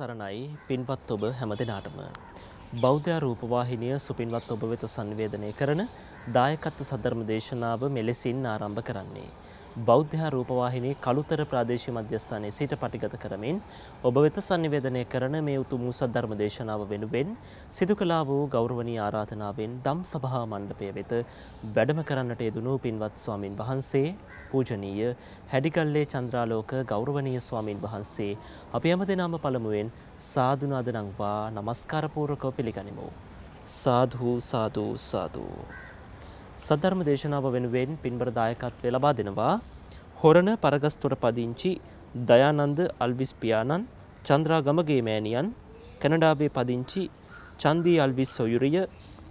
සරණයි පින්වත් ඔබ හැම දෙනාටම. බෞද්ධ රූපවාහිනිය සුපින්වත් ඔබ වෙත සංවේදනය කරන දායකත්ව සදර්ම දේශනාව මෙලෙසින් ආරම්භ කරන්නේ. බෞද්ධයා රූපවාහිනී කළුතර ප්‍රාදේශීය මධ්‍යස්ථානයේ සිට පටිගත කරමින් ඔබ වෙත sannivedanaya කරන මේ උතුම් සත්‍ය ධර්ම දේශනාව වෙනුවෙන් සිදු කළා වූ ගෞරවනීය ආරාධනාවෙන් ධම් සභා මණ්ඩපය වෙත වැඩම කරන්නට යෙදුණු පින්වත් ස්වාමින් වහන්සේ පූජනීය හැඩිගල්ලේ චන්ද්‍රාලෝක ගෞරවනීය ස්වාමින් වහන්සේ අපි හැමදෙනාම පළමුවෙන් සාදු නාද නංවා নমස්කාර පූර්වකව පිළිගනිමු සාදු සාදු සාදු සධර්ම දේශනාව වෙනුවෙන් පින්බර දායකත්වය ලබා දෙනවා හොරණ පරගස්තොට පදිංචි දයානන්ද අල්විස් පියාණන් චන්ද්‍රා ගමගේ මෑණියන් කැනඩාවේ පදිංචි චන්දී අල්විස් සොයුරිය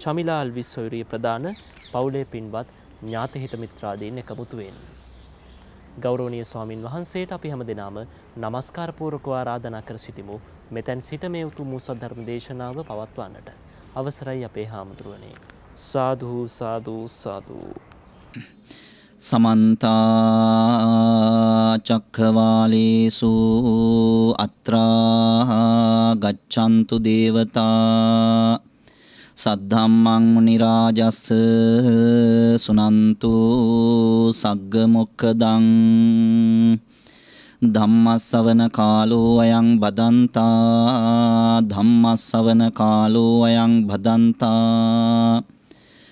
චමිලා අල්විස් සොයුරිය ප්‍රධාන පවුලේ පින්වත් ඥාතහිත මිත්‍රාදීන් එකමුතු වෙන්න. ගෞරවනීය ස්වාමින් වහන්සේට අපි හැම දෙනාම নমස්කාර පූර්වකව ආරාධනා කර සිටිමු. මෙතෙන් සිට මේ උතුම් සත්‍ය ධර්ම දේශනාව පවත්වන්නට. අවසරයි අපේ හාමුදුරනේ. සාධූ සාධූ සාධූ. සමන්තාචක්කවාලේසු අත්‍රා ගච්චන්තු දේවතා සද්ධම්මං නිරාජස්ස සුනන්තු සග්ගමොක්කදං ධම්මස්සවන කාලෝ අයං බදන්තා ධම්මස්සවන කාලෝ අයං බදන්තා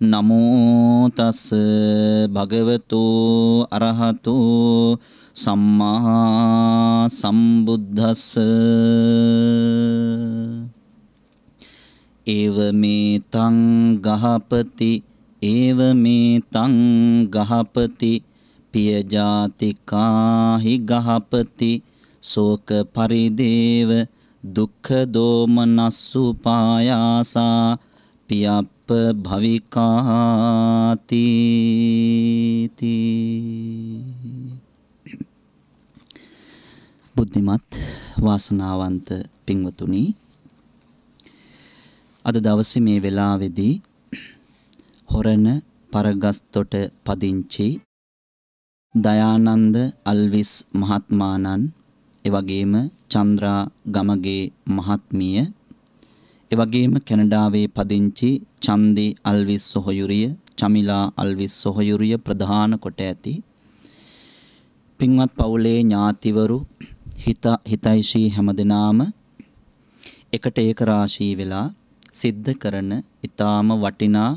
නමෝ තස් භගවතු අරහතු සම්මා සම්බුද්දස්ස ඒව මේ තං ගහපති ඒව මේ තං ගහපති පියජාතිකාහි ගහපති සෝක පරිදේව දුක්ඛ දෝමනස්සුපායාසා පියප් භවිකාති බුද්ධිමත් වාසනාවන්ත පින්වතුනි අද දවසේ මේ වෙලාවේදී හොරණ පරගස්තොට පදිංචි දයානන්ද අල්විස් මහත්මානන් එවැගේම චන්ද්‍රා ගමගේ මහත්මිය එවැගේම කැනඩාවේ පදිංචි චන්දි අල්විස් සොහයුරිය චමිලා අල්විස් සොහයුරිය ප්‍රධාන කොට ඇති පින්වත් පවුලේ ඥාතිවරු හිත හිතයිශී හැමදෙනාම එකට ඒක රාශී වෙලා සිද්ධ කරන ඊටාම වටිනා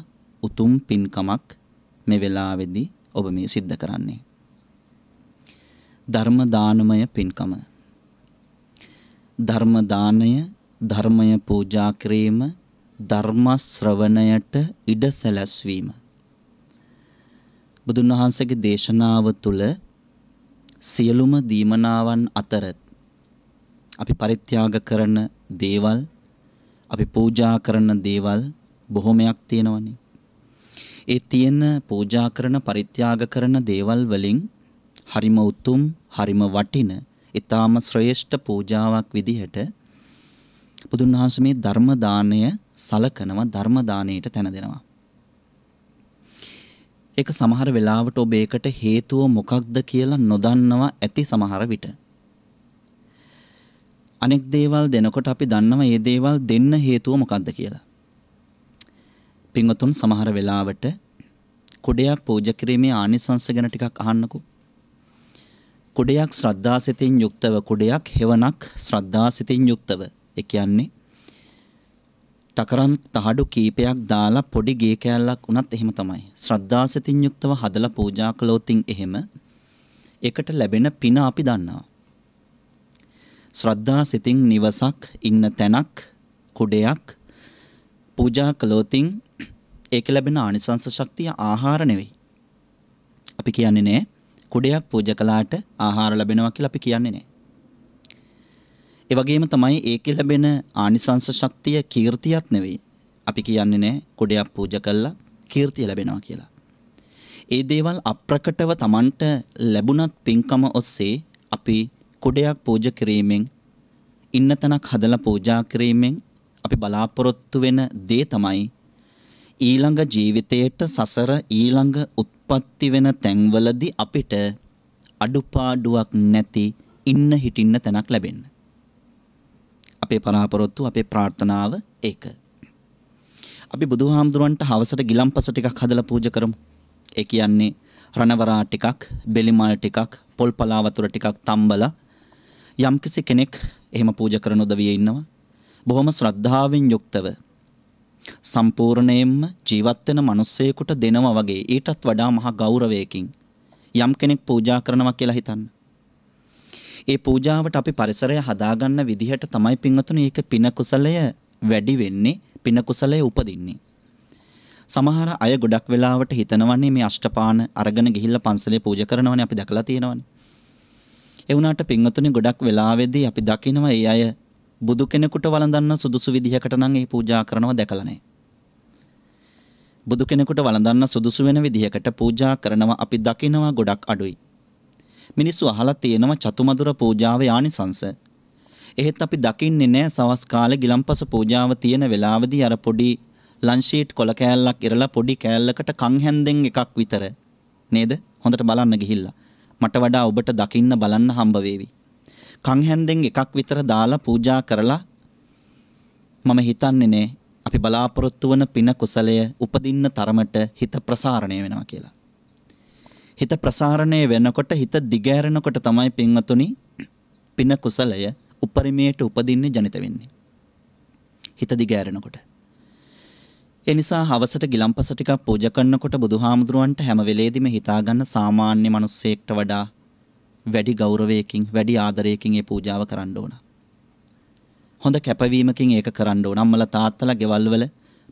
උතුම් පින්කමක් මේ වෙලාවේදී ඔබ මේ සිද්ධ කරන්නේ ධර්ම දානමය පින්කම ධර්ම දාණය ධර්මය පූජා කිරීම ධර්ම ශ්‍රවණයට ඉඩ සැලැස්වීම බුදුන් වහන්සේගේ දේශනාව තුළ සියලුම දීමනාවන් අතර අපි පරිත්‍යාග කරන දේවල් අපි පූජා කරන දේවල් බොහොමයක් තියෙනවනේ. ඒ තියෙන පූජා කරන පරිත්‍යාග කරන දේවල් වලින් හරිම උතුම්, හරිම වටින, ඊටාම ශ්‍රේෂ්ඨ පූජාවක් විදිහට බුදුන් වහන්සේ මේ ධර්ම දාණය සලකනවා ධර්ම දාණයට තැන දෙනවා. ඒක සමහර වෙලාවට ඔබ ඒකට හේතුව මොකක්ද කියලා නොදන්නවා ඇති සමහර විට. අනෙක් දේවල් දෙනකොට අපි දන්නවා මේ දේවල් දෙන්න හේතුව මොකක්ද කියලා. පින්වතුන් සමහර වෙලාවට කුඩයක් පූජා කිරීමේ ආනිසංස ගැන ටිකක් අහන්නකෝ. කුඩයක් ශ්‍රද්ධාසිතින් යුක්තව කුඩයක් හෙවණක් ශ්‍රද්ධාසිතින් යුක්තව. ඒ කියන්නේ ටකරන් තහඩු කීපයක් දාලා පොඩි ගේ කෑල්ලක් වුණත් එහෙම තමයි. ශ්‍රද්ධාසිතින් යුක්තව හදලා පූජා කළොතින් එහෙම එකට ලැබෙන පින අපි දන්නවා. ශ්‍රද්ධාසිතින් නිවසක් ඉන්න තැනක් කුඩයක් පූජා කළොතින් ඒක ලැබෙන ආනිසංස ශක්තිය ආහාර නෙවෙයි. අපි කියන්නේ නෑ කුඩයක් පූජා කළාට ආහාර ලැබෙනවා කියලා අපි කියන්නේ නෑ. ඒ වගේම තමයි ඒකේ ලැබෙන ආනිසංස ශක්තිය කීර්තියක් නෙවෙයි. අපි කියන්නේ නෑ කොඩයක් පූජා කළා කීර්තිය ලැබෙනවා කියලා. ඒ දේවල් අප්‍රකටව Tamanට ලැබුණත් පින්කම ඔස්සේ අපි කොඩයක් පූජා කිරීමෙන් ඉන්න තනක් හදලා පූජා කිරීමෙන් අපි බලාපොරොත්තු වෙන දේ තමයි ඊළඟ ජීවිතයට සසර ඊළඟ උත්පත්ති වෙන තැන්වලදී අපිට අඩුපාඩුවක් නැති ඉන්න හිටින්න තැනක් ලැබෙන්න. අපේ පලාපොරොත්තු අපේ ප්‍රාර්ථනාව ඒක. අපි බුදුහාමුදුරන්ට හවසට ගිලම්පස ටිකක් හදලා පූජා කරමු. ඒ කියන්නේ රණවරා ටිකක්, බෙලිමල් ටිකක්, පොල් පලා වතුර ටිකක් තම්බලා යම්කිසි කෙනෙක් එහෙම පූජා කරන උදවිය ඉන්නවා. බොහොම ශ්‍රද්ධාවෙන් යුක්තව සම්පූර්ණයෙන්ම ජීවත් වෙන මිනිස්සෙකුට දෙනවා වගේ ඊටත් වඩා මහා ගෞරවයකින් යම් කෙනෙක් පූජා කරනවා කියලා හිතන්න. ඒ පූජාවට අපි පරිසරය හදාගන්න විදිහට තමයි පින්වතුනි ඒක පින කුසලය වැඩි වෙන්නේ පින කුසලය උපදින්නේ. සමහර අය ගොඩක් වෙලාවට හිතනවන්නේ මේ අෂ්ටපාන අරගෙන ගිහිල්ලා පන්සලේ පූජා කරනවනේ අපි දැකලා තියෙනවනේ. ඒ වුණාට පින්වතුනි ගොඩක් වෙලාවෙදී අපි දකිනවා ඒ අය බුදු කෙනෙකුට වළඳන්න සුදුසු විදිහකට නම් ඒ පූජා කරනවා දැකලා නැහැ. බුදු කෙනෙකුට වළඳන්න සුදුසු වෙන විදිහකට පූජා කරනවා අපි දකිනවා ගොඩක් අඩුයි. මිනිස්සු අහලා තියෙනවා චතුමදුර පූජාව යානිසංස. එහෙත් අපි දකින්නේ නෑ සවස් කාලේ ගිලම්පස පූජාව තියෙන වෙලාවදී අර පොඩි ලන්ෂීට් කොල කෑල්ලක් ඉරලා පොඩි කෑල්ලකට කං හැන්දෙන් එකක් විතර. නේද? හොඳට බලන්න ගිහිල්ලා. මට වඩා ඔබට දකින්න බලන්න හම්බ වේවි. කං හැන්දෙන් එකක් විතර දාලා පූජා කරලා මම හිතන්නේ නේ අපි බලාපොරොත්තු වන පින කුසලය උපදින්න තරමට හිත ප්‍රසාරණය වෙනවා කියලා. හිත ප්‍රසාරණය වෙනකොට හිත දිගෑරෙනකොට තමයි පින්වතුනි පින කුසලය උපරිමයට උපදින්නේ ජනිත වෙන්නේ. හිත දිගෑරෙනකොට. ඒ නිසා හවසට ගිලම්පස ටිකක් පූජා කරනකොට බුදුහාමුදුරුවන්ට හැම වෙලේදීම හිතාගන්න සාමාන්‍ය මිනිස්සෙක්ට වඩා වැඩි ගෞරවයකින් වැඩි ආදරයකින් මේ පූජාව කරන්න ඕන. හොඳ කැපවීමකින් ඒක කරන්න ඕන. අම්මලා තාත්තලා ගෙවල් වල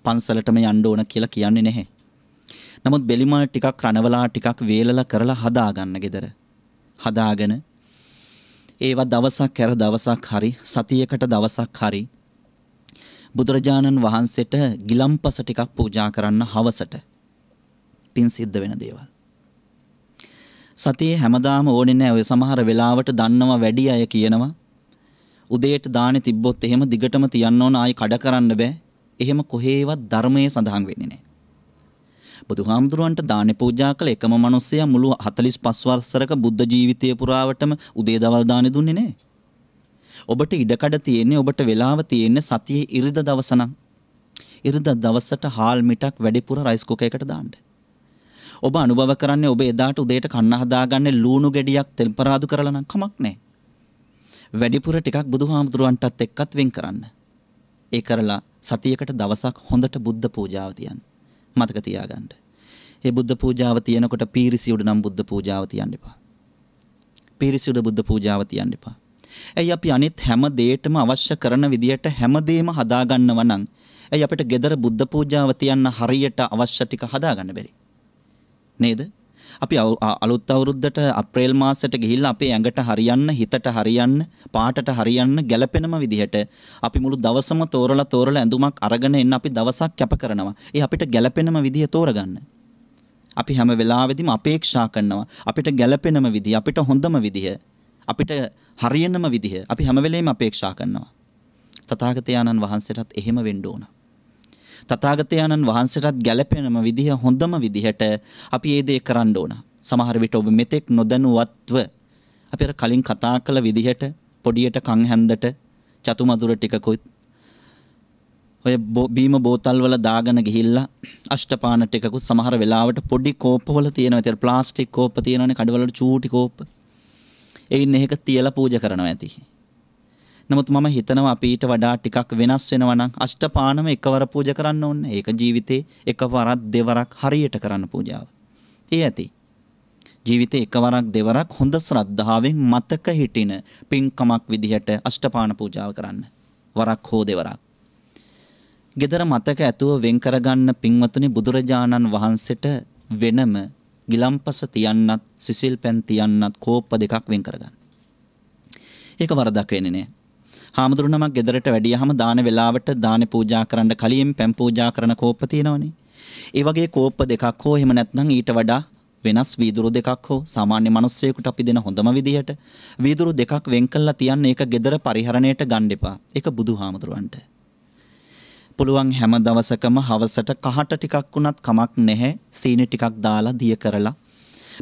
පන්සලටම යන්න ඕන කියලා කියන්නේ නැහැ. නමුත් බෙලිමල් ටිකක් රණවලා ටිකක් වේලලා කරලා හදාගන්න ගෙදර. හදාගෙන ඒවා දවසක් කර දවසක් හරි සතියකට දවසක් හරි බුදුරජාණන් වහන්සේට ගිලම්පස ටිකක් පූජා කරන්න හවසට පින් සිද්ධ වෙන දේවල්. සතියේ හැමදාම ඕනේ නැහැ ඔය සමහර වෙලාවට දන්නවා වැඩි අය කියනවා උදේට දානේ තිබ්බොත් එහෙම දිගටම තියන්න ඕන ආයි කඩ කරන්න බෑ. එහෙම කොහේවත් ධර්මයේ සඳහන් වෙන්නේ නැහැ. බුදුහාමුදුරුවන්ට දානේ පූජා කළ එකම මිනිසයා මුළු 45 වසරක බුද්ධ ජීවිතය පුරාවටම උදේ දවල් දානේ දුන්නේ නැහැ. ඔබට ඉඩකඩ තියෙන්නේ ඔබට වෙලාව තියෙන්නේ සතියේ ඉරිද දවස නම්. ඉරිද දවසට හාල් මිටක් වැඩිපුර රයිස් කුකයකට දාන්න. ඔබ අනුභව කරන්නේ ඔබ එදාට උදේට කන්න හදාගන්නේ ලූණු ගෙඩියක් තෙල්පරාදු කරලා නම් කමක් නැහැ. වැඩිපුර ටිකක් බුදුහාමුදුරුවන්ටත් එක්කත් වෙන් කරන්න. ඒ කරලා සතියකට දවසක් හොඳට බුද්ධ පූජාව තියන්න. මතක තියාගන්න. ඒ බුද්ධ පූජාව තියෙනකොට පීරිසියුඩ නම් බුද්ධ පූජාව තියන්න එපා. පීරිසියුඩ බුද්ධ පූජාව තියන්න එපා. ඇයි අපි අනිත් හැම දෙයකටම අවශ්‍ය කරන විදියට හැමදේම හදාගන්නව නම් ඇයි අපිට gedara බුද්ධ පූජාව තියන්න හරියට අවශ්‍ය ටික හදාගන්න බැරි? නේද? අපි අලුත් අවුරුද්දට අප්‍රේල් මාසයට ගිහිල්ලා අපේ ඇඟට හරියන්න හිතට හරියන්න පාටට හරියන්න ගැළපෙනම විදිහට අපි මුළු දවසම තෝරලා තෝරලා ඇඳුමක් අරගෙන එන්න අපි දවසක් කැප කරනවා. ඒ අපිට ගැළපෙනම විදිය තෝරගන්න. අපි හැම වෙලාවෙදිම අපේක්ෂා කරනවා අපිට ගැළපෙනම විදිහ අපිට හොඳම විදිහ අපිට හරියනම විදිහ අපි හැම වෙලේම අපේක්ෂා කරනවා තථාගතයන්න් වහන්සේටත් එහෙම වෙන්න ඕන තථාගතයන්න් වහන්සේටත් ගැළපෙනම විදිහ හොඳම විදිහට අපි ඒ දේ කරන්න ඕන සමහර විට ඔබ මෙතෙක් නොදැනුවත්ව අපි කලින් කතා කළ විදිහට පොඩියට කන් හැන්දට චතුමදුර ටිකකුත් ඔය බීම බෝතල් වල දාගෙන ගිහිල්ලා අෂ්ටපාන ටිකකුත් සමහර වෙලාවට පොඩි කෝප්ප වල තියෙනවා. ඒතර ප්ලාස්ටික් කෝප්ප තියෙනවනේ කඩවල චූටි කෝප්ප. ඒයින් එහෙක තියලා පූජා කරනවා ඇති. නමුත් මම හිතනවා අපිට වඩා ටිකක් වෙනස් වෙනවා නම් අෂ්ටපානම එකවර පූජා කරන්න ඕනේ. ඒක ජීවිතේ එකවරක් දෙවරක් හරියට කරන්න පූජාව. ඒ ඇති. ජීවිතේ එකවරක් දෙවරක් හොඳ ශ්‍රද්ධාවෙන් මතක හිටින පින්කමක් විදිහට අෂ්ටපාන පූජාව කරන්න. වරක් හෝ දෙවරක්. gedara මතක ඇතුව වෙන් කරගන්න පින්වතුනි බුදුරජාණන් වහන්සේට වෙනම ගිලම්පස තියන්නත් සිසිල් පැන් තියන්නත් කෝප්ප දෙකක් වෙන් කරගන්න. ඒක වරදක් වෙන්නේ නෑ. හාමුදුරුවනමක් ගෙදරට වැඩියහම දාන වෙලාවට දාන පූජා කරන්න කලින් පැන් පූජා කරන කෝප්ප තියෙනවනේ. ඒ වගේ කෝප්ප දෙකක් හෝ එහෙම නැත්නම් ඊට වඩා වෙනස් වීදුරු දෙකක් හෝ සාමාන්‍ය මිනිස්සෙකුට අපි දෙන හොඳම විදිහට වීදුරු දෙකක් වෙන් කළා තියන්න ඒක gedara පරිහරණයට ගන්න එපා. ඒක බුදුහාමුදුරන්ට. පුළුවන් හැම දවසකම හවසට කහට ටිකක් වුණත් කමක් නැහැ සීනි ටිකක් දාලා දිය කරලා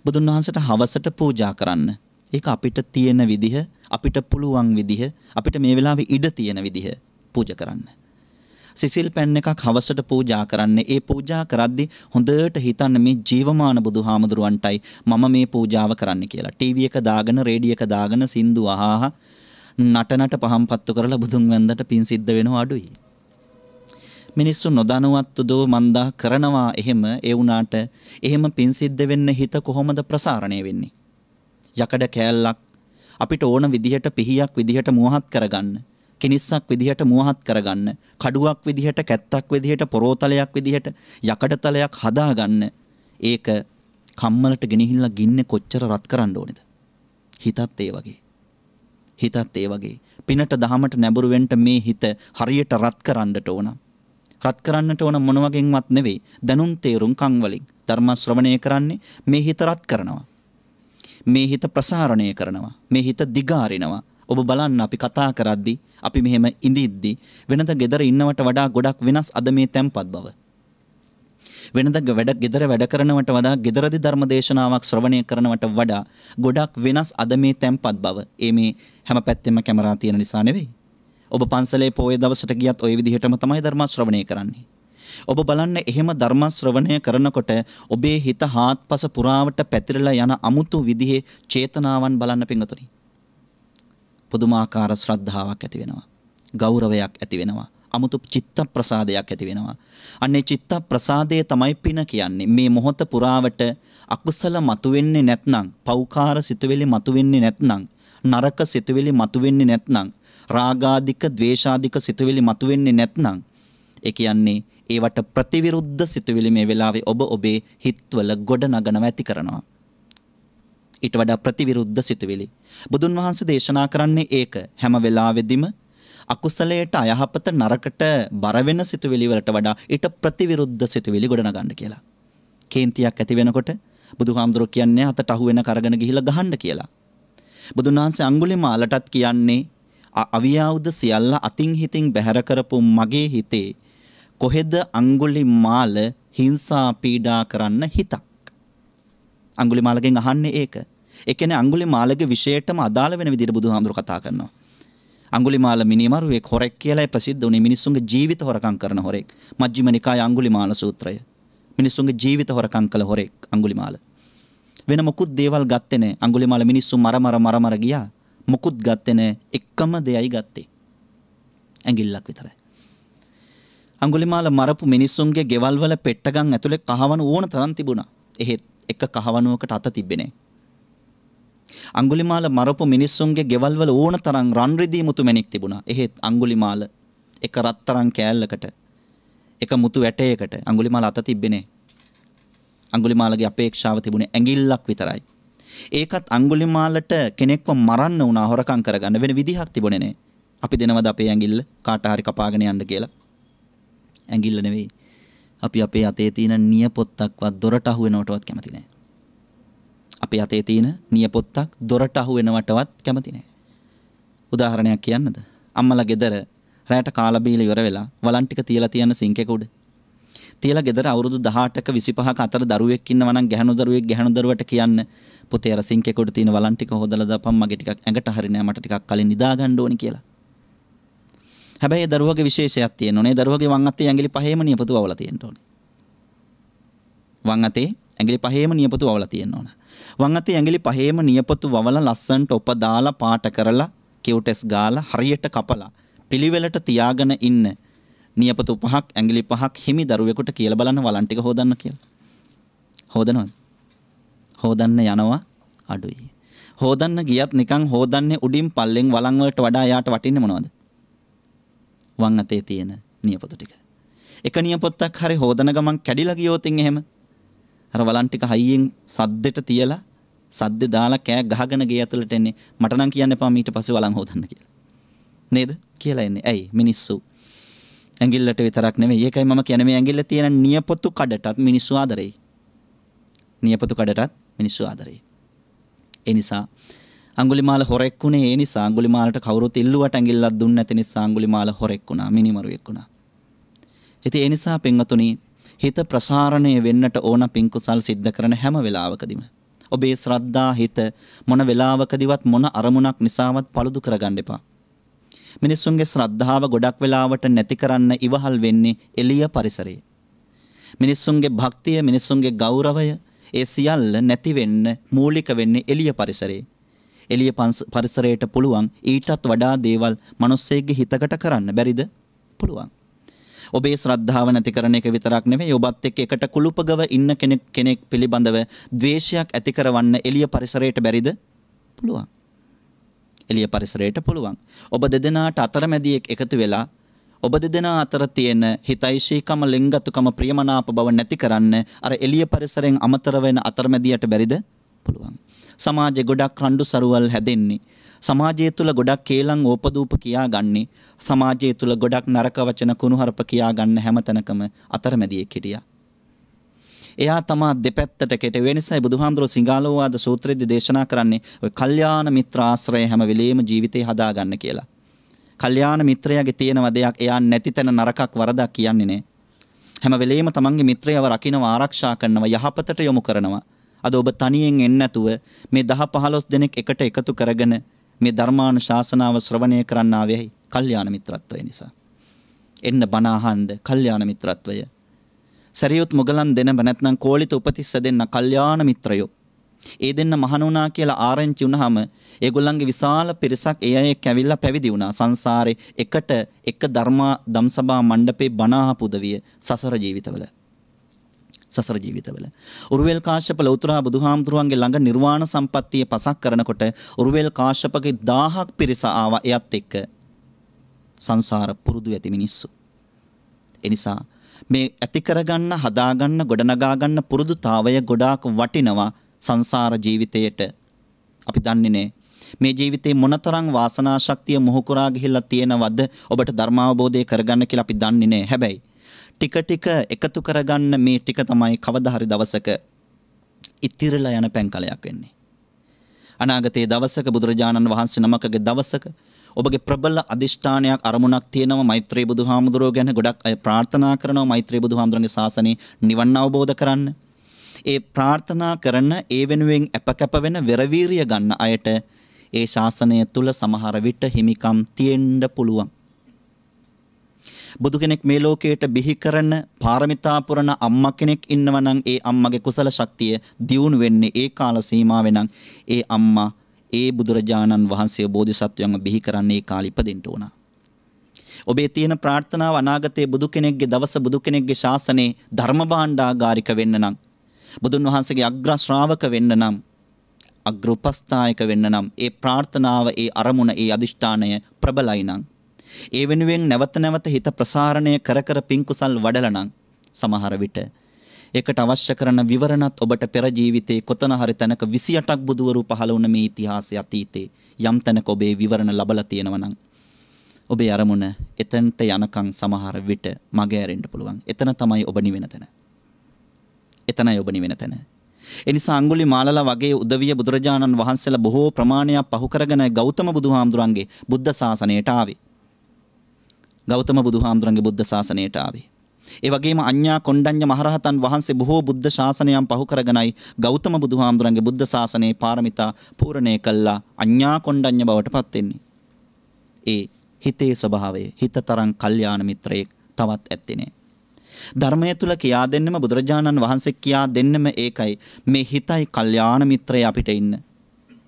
බුදුන් වහන්සේට හවසට පූජා කරන්න. ඒක අපිට තියෙන විදිහ, අපිට පුළුවන් විදිහ, අපිට මේ වෙලාවේ ඉඩ තියෙන විදිහ පූජා කරන්න. සිසිල් පැන් එකක් හවසට පූජා කරන්න. ඒ පූජා කරද්දී හොඳට හිතන්න මේ ජීවමාන බුදුහාමුදුරුවන්ටයි මම මේ පූජාව කරන්න කියලා. ටීවී එක දාගෙන, රේඩියෝ එක දාගෙන සින්දු අහහ නටනට පහම්පත්තු කරලා බුදුන් වැන්දට පින් සිද්ධ වෙනව අඩුයි. මිනිස්සු නොදනුවත්තු දෝ මන්දා කරනවා එහෙම ඒ වුණාට එහෙම පින් සිද්ධ වෙන්න හිත කොහොමද ප්‍රසාරණය වෙන්නේ? යකඩ කෑල්ලක් අපිට ඕන විදිහට පිහියක් විදිහට මුවහත් කරගන්න කිනිස්සක් විදිහට මුවහත් කරගන්න කඩුවක් විදිහට කැත්තක් විදිහට පොරෝතලයක් විදිහට යකඩ තලයක් හදාගන්න ඒක කම්මලට ගෙනහිල්ලා ගින්නේ කොච්චර රත් කරන්න ඕනේද හිතත් ඒ වගේ හිතත් ඒ වගේ පිනට දහමට නැඹුරු වෙන්න මේ හිත හරියට රත් කරන්නට ඕනා රත් කරන්නට ඕන මොනවගෙන්වත් නෙවෙයි දැනුම් තේරුම්කම් වලින් ධර්ම ශ්‍රවණය කරන්නේ මේ හිත රත් කරනවා. මේ හිත ප්‍රසාරණය කරනවා. මේ හිත දිගාරිනවා. ඔබ බලන්න අපි කතා කරද්දි අපි මෙහෙම ඉඳිද්දි වෙනද gedara ඉන්නවට වඩා ගොඩක් වෙනස් අද මේ tempat බව. වෙනද වැඩ gedara වැඩ කරනවට වඩා gedaradi ධර්ම දේශනාවක් ශ්‍රවණය කරනවට වඩා ගොඩක් වෙනස් අද මේ tempat බව. ඒ මේ හැම පැත්තෙම කැමරා තියෙන නිසා නෙවෙයි. ඔබ පන්සලේ පොය දවසට ගියත් ওই විදිහටම තමයි ධර්ම ශ්‍රවණය කරන්නේ. ඔබ බලන්න එහෙම ධර්ම ශ්‍රවණය කරනකොට ඔබේ හිත හාත්පස පුරාවට පැතිරලා යන අමුතු විදිහේ චේතනාවන් බලන්න පිංගතුනි. පුදුමාකාර ශ්‍රද්ධාවක් ඇති වෙනවා. ගෞරවයක් ඇති වෙනවා. අමුතු චිත්ත ප්‍රසාදයක් ඇති වෙනවා. අන්නේ චිත්ත ප්‍රසාදය තමයි පින කියන්නේ. මේ මොහොත පුරාවට අකුසල මතුවෙන්නේ නැත්නම්, පෞකාර සිතුවිලි මතුවෙන්නේ නැත්නම්, නරක සිතුවිලි මතුවෙන්නේ නැත්නම්, රාගාධික, ద్వේෂාධික සිතුවිලි මතුවෙන්නේ නැත්නම් ඒ කියන්නේ ඒවට ප්‍රතිවිරුද්ධ සිතුවිලි මේ වෙලාවේ ඔබ ඔබේ හිත්වල ගොඩනගනවා ඇති කරනවා. ඊට වඩා ප්‍රතිවිරුද්ධ සිතුවිලි. බුදුන් වහන්සේ දේශනා කරන්නේ ඒක හැම වෙලාවෙදිම අකුසලයට අයහපත නරකට බර වෙන සිතුවිලි වලට වඩා ඊට ප්‍රතිවිරුද්ධ සිතුවිලි ගොඩනගන්න කියලා. කේන්තියක් ඇති වෙනකොට බුදුහාමුදුරුවෝ කියන්නේ අතට අහු වෙන කරගෙන ගිහිලා ගහන්න කියලා. බුදුන් වහන්සේ අඟුලිමාලටත් කියන්නේ අවියාවුද සියල්ල අතින් හිතින් බැහැර කරපු මගේ හිතේ කොහෙද අඟුලිමාල හිංසා පීඩා කරන්න හිතක් අඟුලිමාලගෙන් අහන්නේ ඒක ඒ කියන්නේ අඟුලිමාලගේ විශේෂයටම අදාළ වෙන විදිහට බුදුහාමුදුරු කතා කරනවා අඟුලිමාල මිනිමරුවෙක් හොරෙක් කියලා ප්‍රසිද්ධ වුණේ මිනිස්සුන්ගේ ජීවිත හොරකම් කරන හොරෙක් මජ්ක්‍ධිම නිකාය අඟුලිමාල සූත්‍රය මිනිස්සුන්ගේ ජීවිත හොරකම් කළ හොරෙක් අඟුලිමාල වෙන මොකුත් දේවල් ගත්තේ නැහැ අඟුලිමාල මිනිස්සු මර මර මර මර ගියා මුකුත් ගත්තේ නෑ එක්කම දෙයයි ගත්තේ. ඇඟිල්ලක් විතරයි. අඟුලිමාල මරපු මිනිස්සුන්ගේ ගෙවල් වල පෙට්ටගම් ඇතුලේ කහවණු ඕන තරම් තිබුණා. එහෙත් එක කහවණුවකට අත තිබෙන්නේ අඟුලිමාල මරපු මිනිස්සුන්ගේ ගෙවල් වල ඕන තරම් රන් රිදී මුතුමැණික් තිබුණා. එහෙත් අඟුලිමාල එක රත්තරන් කෑල්ලකට එක මුතු ඇටයකට අඟුලිමාල අත තිබෙන්නේ අඟුලිමාලගේ අපේක්ෂාව තිබුණේ ඇඟිල්ලක් විතරයි. ඒකත් අඟුලිමාලට කෙනෙක්ව මරන්න වුණා හොරකම් කරගන්න වෙන විදිහක් තිබුණේ නෑ. අපි දෙනවද අපේ ඇඟිල්ල කාට හරි කපාගෙන යන්න කියලා? ඇඟිල්ල නෙවෙයි. අපි අපේ අතේ තියෙන නියපොත්තක්වත් දොරට අහු වෙනවටවත් කැමති නෑ. අපේ අතේ තියෙන නියපොත්තක් දොරට අහු වෙනවටවත් කැමති නෑ. උදාහරණයක් කියන්නද? අම්මලා ගෙදර රැයට කාලා බීලා ඉවර වෙලා වලන් ටික තියලා තියන සිංකේක උඩ තියලා ගෙදර අවුරුදු 18ක 25ක අතර දරුවෙක් ඉන්නවා නම් ගැහණු දරුවෙක් ගැහණු දරුවට කියන්න පුතේ අර සිංක් එකේ උඩ තියෙන වලන් ටික හොදලා දාපන් මගේ ටිකක් ඇඟට හරිනෑ මට ටිකක් කලින් නිදා ගන්න ඕනි කියලා. හැබැයි ඒ දරුවගේ විශේෂයක් තියෙනෝනේ. දරුවගේ වම් අතේ ඇඟිලි පහේම නියපොතු අවලා තියෙන්න ඕනේ. වම් අතේ ඇඟිලි පහේම නියපොතු අවලා තියෙන්න ඕන. වම් අතේ ඇඟිලි පහේම නියපොතු වවලා ලස්සන්ට ඔප දාලා පාට කරලා කිව්ටෙස් ගාලා හරියට කපලා පිළිවෙලට තියාගෙන ඉන්න නියපොතු පහක් ඇඟිලි පහක් හිමි දරුවෙකුට කියලා බලන්න වලන් ටික හොදන්න කියලා. හොදනවද? හොදන්න යනවා අඩුයි. හොදන්න ගියත් නිකන් හොදන්නේ උඩින් පල්ලෙන් වලන් වලට වඩා යාට වටින්නේ මොනවද? වම් අතේ තියෙන නියපොතු ටික. එක නියපොත්තක් හරි හොදන ගමන් කැඩිලා ගියොතින් එහෙම අර වලන් ටික හයියෙන් සද්දෙට තියලා සද්ද දාලා කෑ ගහගෙන ගේ ඇතුළට එන්නේ මට නම් කියන්න එපා මීට පස්සේ වලන් හොදන්න කියලා. නේද? කියලා එන්නේ. ඇයි මිනිස්සු ඇඟිල්ලට විතරක් නෙමෙයි. ඒකයි මම කියන්නේ මේ ඇඟිල්ල තියෙන නියපොතු කඩටත් මිනිස්සු ආදරෙයි. නියපොතු කඩටත් මිනිස්සු ආදරෙයි. ඒ නිසා අඟුලිමාල හොරෙක් වුණේ ඒ නිසා අඟුලිමාලට කවුරුත් ඉල්ලුවට ඇඟිල්ලක් දුන්නේ නැති නිසා අඟුලිමාල හොරෙක් වුණා, මිනිමරුවෙක් වුණා. ඉතින් ඒ නිසා පින්වතුනි හිත ප්‍රසාරණය වෙන්නට ඕන පින්කුසල් සිද්ධ කරන හැම වෙලාවකදීම ඔබේ ශ්‍රද්ධා හිත මොන වෙලාවකදීවත් මොන අරමුණක් නිසාවත් paludu කරගන්න එපා. මිනිසුන්ගේ ශ්‍රද්ධාව ගොඩක් වෙලාවට නැති කරන්න ඉවහල් වෙන්නේ එළිය පරිසරයේ. මිනිසුන්ගේ භක්තිය මිනිසුන්ගේ ගෞරවය ඒ සියල්ල නැති වෙන්න මූලික වෙන්නේ එළිය පරිසරේ. එළිය පරිසරයට පුළුවන් ඊටත් වඩා දේවල් මිනිස්සෙගේ හිතකට කරන්න බැරිද? පුළුවන්. ඔබේ ශ්‍රද්ධාව නැති කරන එක විතරක් නෙවෙයි ඔබත් එක්ක එකට කුළුපගව ඉන්න කෙනෙක් කෙනෙක් පිළිබඳව ද්වේෂයක් ඇති කරවන්න එළිය පරිසරයට බැරිද? පුළුවන්. එළිය පරිසරයට පුළුවන්. ඔබ දෙදෙනාට අතරමැදියෙක් එකතු වෙලා ඔබ දෙදෙනා අතර තියෙන හිතයිශීකම ලෙන්ගතුකම ප්‍රියමනාප බව නැති කරන්න අර එළිය පරිසරයෙන් අමතර වෙන අතරමැදියට බැරිද? පුළුවන්. සමාජේ ගොඩක් රණ්ඩු සරුවල් හැදෙන්නේ. සමාජය තුළ ගොඩක් කේලම් ඕපදූප කියාගන්නේ. සමාජය තුළ ගොඩක් නරක වචන කුණුහරුප කියාගන්න හැමතැනකම අතරමැදියෙක් හිටියා. එයා තමා දෙපැත්තට කෙටෙව නිසා බුදුහාමුදුරුවෝ සිංහලෝවාද සූත්‍රයේදී දේශනා කරන්නේ ඔය කල්යාණ මිත්‍ර ආශ්‍රය හැම වෙලෙම ජීවිතේ හදාගන්න කියලා. කල්යාණ මිත්‍රයාගේ තියෙනව දෙයක් එයා නැති තැන නරකක් වරදක් කියන්නේ නෑ. හැම වෙලෙම තමන්ගේ මිත්‍රයව රකින්නව ආරක්ෂා කරනවා යහපතට යොමු කරනවා. අද ඔබ තනියෙන් එන්නේ නැතුව මේ 10 15 දෙනෙක් එකට එකතු කරගෙන මේ ධර්මාන ශාසනාව ශ්‍රවණය කරන්න ආවෙයි කල්යාණ මිත්‍රත්වය නිසා. එන්න බණ අහන්න කල්යාණ මිත්‍රත්වය සැරියුත් මුගලන් දෙනඹ නැත්නම් කෝලිත උපතිස්ස දෙන්න කල්යාණ මිත්‍රයෝ. ඒ දෙන්න මහණ වුණා කියලා ආරංචි වුණාම ඒගොල්ලන්ගේ විශාල පිරිසක් ඒ අය කැවිලා පැවිදි වුණා. සංසාරේ එකට එක ධර්මා ධම්සභා මණ්ඩපේ බණ අහපු උදවිය සසර ජීවිතවල. සසර ජීවිතවල. උරුවෙල් කාශ්‍යප ලෞතර බුදුහාමුදුරුවන්ගේ ළඟ නිර්වාණ සම්පත්තිය පසක් කරනකොට උරුවෙල් කාශ්‍යපගේ 1000ක් පිරිස ආවා එයත් එක්ක. සංසාර පුරුදු ඇති මිනිස්සු. එනිසා මේ ඇති කරගන්න හදාගන්න ගොඩනගා ගන්න පුරුදුතාවය ගොඩාක් වටිනවා සංසාර ජීවිතයට අපි දන්නේ නේ මේ ජීවිතේ මොනතරම් වාසනා ශක්තිය මොහු කරා ගිහිල්ලා තියෙනවද ඔබට ධර්මාවබෝධය කරගන්න කියලා අපි දන්නේ නේ හැබැයි ටික ටික එකතු කරගන්න මේ ටික තමයි කවදා හරි දවසක ඉතිරලා යන පැන්කලයක් වෙන්නේ අනාගතයේ දවසක බුදුරජාණන් වහන්සේ නමකගේ දවසක ඔබගේ ප්‍රබල අදිෂ්ඨානයක් අරමුණක් තියෙනවා මෛත්‍රී බුදුහාමුදුරුවෝ ගැන ගොඩක් අය ප්‍රාර්ථනා කරනවා මෛත්‍රී බුදුහාමුදුරන්ගේ ශාසනය නිවන් අවබෝධ කරන්න. ඒ ප්‍රාර්ථනා කරන ඒ වෙනුවෙන් අපකැප වෙන වෙරවීරිය ගන්න අයට ඒ ශාසනය තුල සමහර විට හිමිකම් තියෙන්න පුළුවන්. බුදු කෙනෙක් මේ ලෝකයට බිහි කරන පාරමිතා පුරන අම්මා කෙනෙක් ඉන්නවා නම් ඒ අම්මගේ කුසල ශක්තිය දියුණු වෙන්නේ ඒ කාල සීමාවෙන් නම් ඒ අම්මා ඒ බුදුරජාණන් වහන්සේ බෝධිසත්වයන්ව බිහි කරන්නේ කාලිපදින්ට උනා. ඔබේ තියෙන ප්‍රාර්ථනාව අනාගතයේ බුදු කෙනෙක්ගේ දවස බුදු කෙනෙක්ගේ ශාසනයේ ධර්ම භාණ්ඩාගාරික වෙන්න නම් බුදුන් වහන්සේගේ අග්‍ර ශ්‍රාවක වෙන්න නම් අග්‍ර උපස්ථායක වෙන්න නම් ඒ ප්‍රාර්ථනාව ඒ අරමුණ ඒ අදිෂ්ඨානය ප්‍රබලයි නම් ඒ වෙනුවෙන් නැවත නැවත හිත ප්‍රසාරණය කර කර පින් කුසල් වඩලා නම් සමහර විට ඒකට අවශ්‍ය කරන විවරණත් ඔබට පෙර ජීවිතේ කොතන හරි තැනක 28ක් බුදවරු පහළ වුණ මේ ඉතිහාසය අතීතේ යම් තැනක ඔබේ විවරණ ලැබලා තියෙනවා නම් ඔබේ අරමුණ එතනට යනකම් සමහර විට මග ඇරෙන්න පුළුවන්. එතන තමයි ඔබ නිවෙන තැන. එතනයි ඔබ නිවෙන තැන. එනිසා අඟුලි මාලලා වගේ උදවිය බුදුරජාණන් වහන්සේලා බොහෝ ප්‍රමාණයක් පහු කරගෙන ගෞතම බුදුහාමුදුරන්ගේ බුද්ධ ශාසනයට ආවේ. ගෞතම බුදුහාමුදුරන්ගේ බුද්ධ ශාසනයට ආවේ. ඒ වගේම අඤ්ඤා කොණ්ඩඤ්ඤ මහරහතන් වහන්සේ බොහෝ බුද්ධ ශාසනයන් පහු කරගෙනයි ගෞතම බුදුහාමුදුරන්ගේ බුද්ධ ශාසනයේ පාරමිතා පූර්ණේ කළා අඤ්ඤා කොණ්ඩඤ්ඤ බවට පත් වෙන්නේ. ඒ හිතේ ස්වභාවය හිතතරම් කල්යාණ මිත්‍රයෙක් තවත් ඇත්තේ ධර්මය තුල කියා දෙන්නම බුදුරජාණන් වහන්සේ කියා දෙන්නම ඒකයි මේ හිතයි කල්යාණ මිත්‍රය අපිට ඉන්න.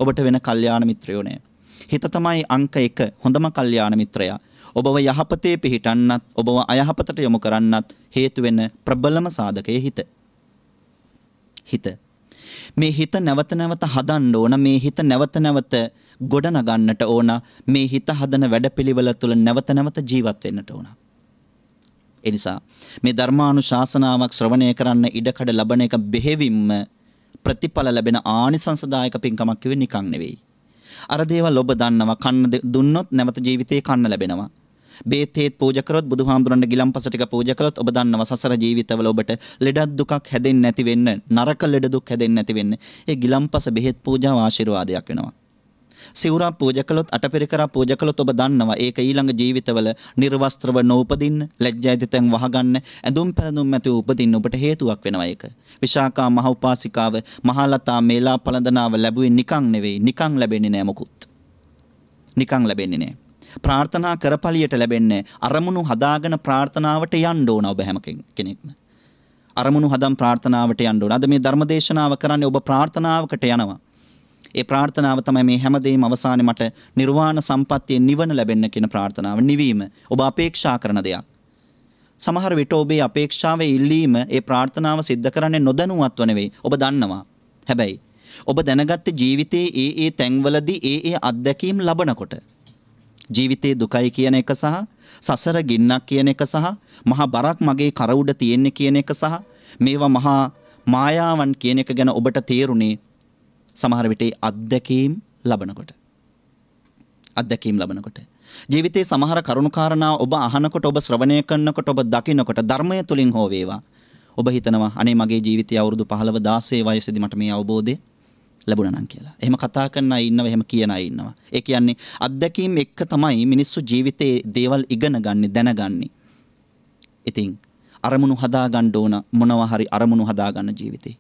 ඔබට වෙන කල්යාණ මිත්‍රයෝ නෑ. හිත තමයි අංක 1 හොඳම කල්යාණ මිත්‍රයා. ඔබව යහපතේ පිහිටන්නත් ඔබව අයහපතට යොමු කරන්නත් හේතු වෙන ප්‍රබලම සාධකයේ හිත. හිත. මේ හිත නැවත නැවත හදන්න ඕන මේ හිත නැවත නැවත ගොඩනගන්නට ඕන මේ හිත හදන වැඩපිළිවෙල තුළ නැවත නැවත ජීවත් වෙන්නට ඕන. එනිසා මේ ධර්මානුශාසනාවක් ශ්‍රවණය කරන්න ඉඩකඩ ලබන එක බෙහෙවින්ම ප්‍රතිඵල ලැබෙන ආනිසංසදායක පින්කමක් කිව්වේ නිකන් නෙවෙයි. අර දේවල් ඔබ දන්නවා කන්න දුන්නොත් නැවත ජීවිතේ කන්න ලැබෙනවා. බේත් හේත් පූජා කරොත් බුදුහාමුදුරන්ගේ ගිලම්පස ටික පූජා කළොත් ඔබ දන්නවා සසර ජීවිතවල ඔබට ලෙඩක් දුකක් හැදෙන්නේ නැති වෙන්න නරක ලෙඩ දුක් හැදෙන්නේ නැති වෙන්න ඒ ගිලම්පස බෙහෙත් පූජාව ආශිර්වාදයක් වෙනවා සිවුරා පූජා කළොත් අටපිරිකරා පූජා කළොත් ඔබ දන්නවා ඒක ඊළඟ ජීවිතවල නිර්වස්ත්‍රව නොඋපදින්න ලැජ්ජාදිතෙන් වහගන්න ඇඳුම් පැළඳුම් ඇතුව උපදින්න ඔබට හේතුවක් වෙනවා ඒක විශාකා මහ උපාසිකාව මහලතා මේලා පළඳනාව ලැබුවේ නිකන් නෙවෙයි නිකන් ලැබෙන්නේ නෑ මොකුත් නිකන් ලැබෙන්නේ නෑ ප්‍රාර්ථනා කරපලියට ලැබෙන්නේ අරමුණු හදාගෙන ප්‍රාර්ථනාවට යන්න ඕන ඔබ හැම කෙනෙක්ම. අරමුණු හදම් ප්‍රාර්ථනාවට යන්න ඕන. අද මේ ධර්මදේශනාව කරන්නේ ඔබ ප්‍රාර්ථනාවකට යනවා. ඒ ප්‍රාර්ථනාව තමයි මේ හැමදේම අවසානයේ මට නිර්වාණ සම්පත්තිය නිවන ලැබෙන්න කියන ප්‍රාර්ථනාව නිවීම ඔබ අපේක්ෂා කරන දෙයක්. සමහර විට ඔබේ අපේක්ෂාවේ ඉල්ලීම ඒ ප්‍රාර්ථනාව සිද්ධ කරන්නේ නොදැනුවත්ව නෙවෙයි. ඔබ දන්නවා. හැබැයි ඔබ දැනගත්ත ජීවිතයේ ඒ ඒ තැන්වලදී ඒ ඒ අත්දැකීම් ලබනකොට ජීවිතේ දුකයි කියන එක සහ සසර ගින්නක් කියන එක සහ මහා බරක් මගේ කර උඩ තියෙන්නේ කියන එක සහ මේවා මහා මායාවන් කියන එක ගැන ඔබට තේරුණේ සමහර විට අත්දැකීම් ලබනකොට අත්දැකීම් ලබනකොට ජීවිතේ සමහර කරුණුකාරණා ඔබ අහනකොට ඔබ ශ්‍රවණය කරනකොට ඔබ දකිනකොට ධර්මය තුලින් හෝ වේවා ඔබ හිතනවා අනේ මගේ ජීවිතය අවුරුදු 15 16 වයසේදී මට මේ අවබෝධය ලැබුණනම් කියලා. එහෙම කතා කරන අය ඉන්නව එහෙම කියන අය ඉන්නවා. ඒ කියන්නේ අත්දැකීම් එක්ක තමයි මිනිස්සු ජීවිතේ දේවල් ඉගෙන ගන්න දැනගන්නේ. ඉතින් අරමුණු හදා ගන්න ඕන මොනවා හරි අරමුණු හදා ගන්න ජීවිතේ.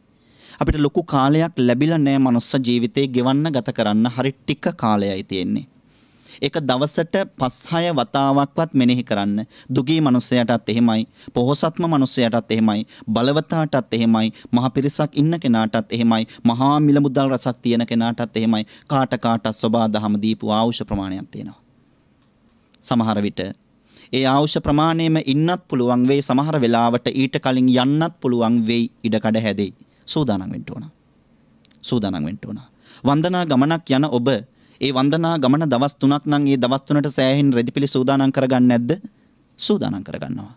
අපිට ලොකු කාලයක් ලැබිලා නැහැ මනුස්ස ජීවිතේ ගෙවන්න ගත කරන්න හරි ටික කාලයයි තියෙන්නේ. ඒක දවසට 5-6 වතාවක්වත් මෙනෙහි කරන්න. දුගී මිනිසයාටත් එහෙමයි, පොහොසත්ම මිනිසයාටත් එහෙමයි, බලවතාටත් එහෙමයි, මහ පිරිසක් ඉන්න කෙනාටත් එහෙමයි, මහා මිල මුදල් රසක් තියෙන කෙනාටත් එහෙමයි. කාට කාටත් සබා දහම දීපු ආවුෂ ප්‍රමාණයක් තියෙනවා. සමහර විට ඒ අවශ්‍ය ප්‍රමාණයෙම ඉන්නත් පුළුවන් වෙයි සමහර වෙලාවට ඊට කලින් යන්නත් පුළුවන් වෙයි ඉඩකඩ හැදෙයි සූදානම් වෙන්න ඕන සූදානම් වෙන්න ඕන වන්දනා ගමනක් යන ඔබ ඒ වන්දනා ගමන දවස් 3ක් නම් ඒ දවස් 3ට සෑහෙන රෙදිපිලි සූදානම් කරගන්නේ නැද්ද? සූදානම් කරගන්නවා.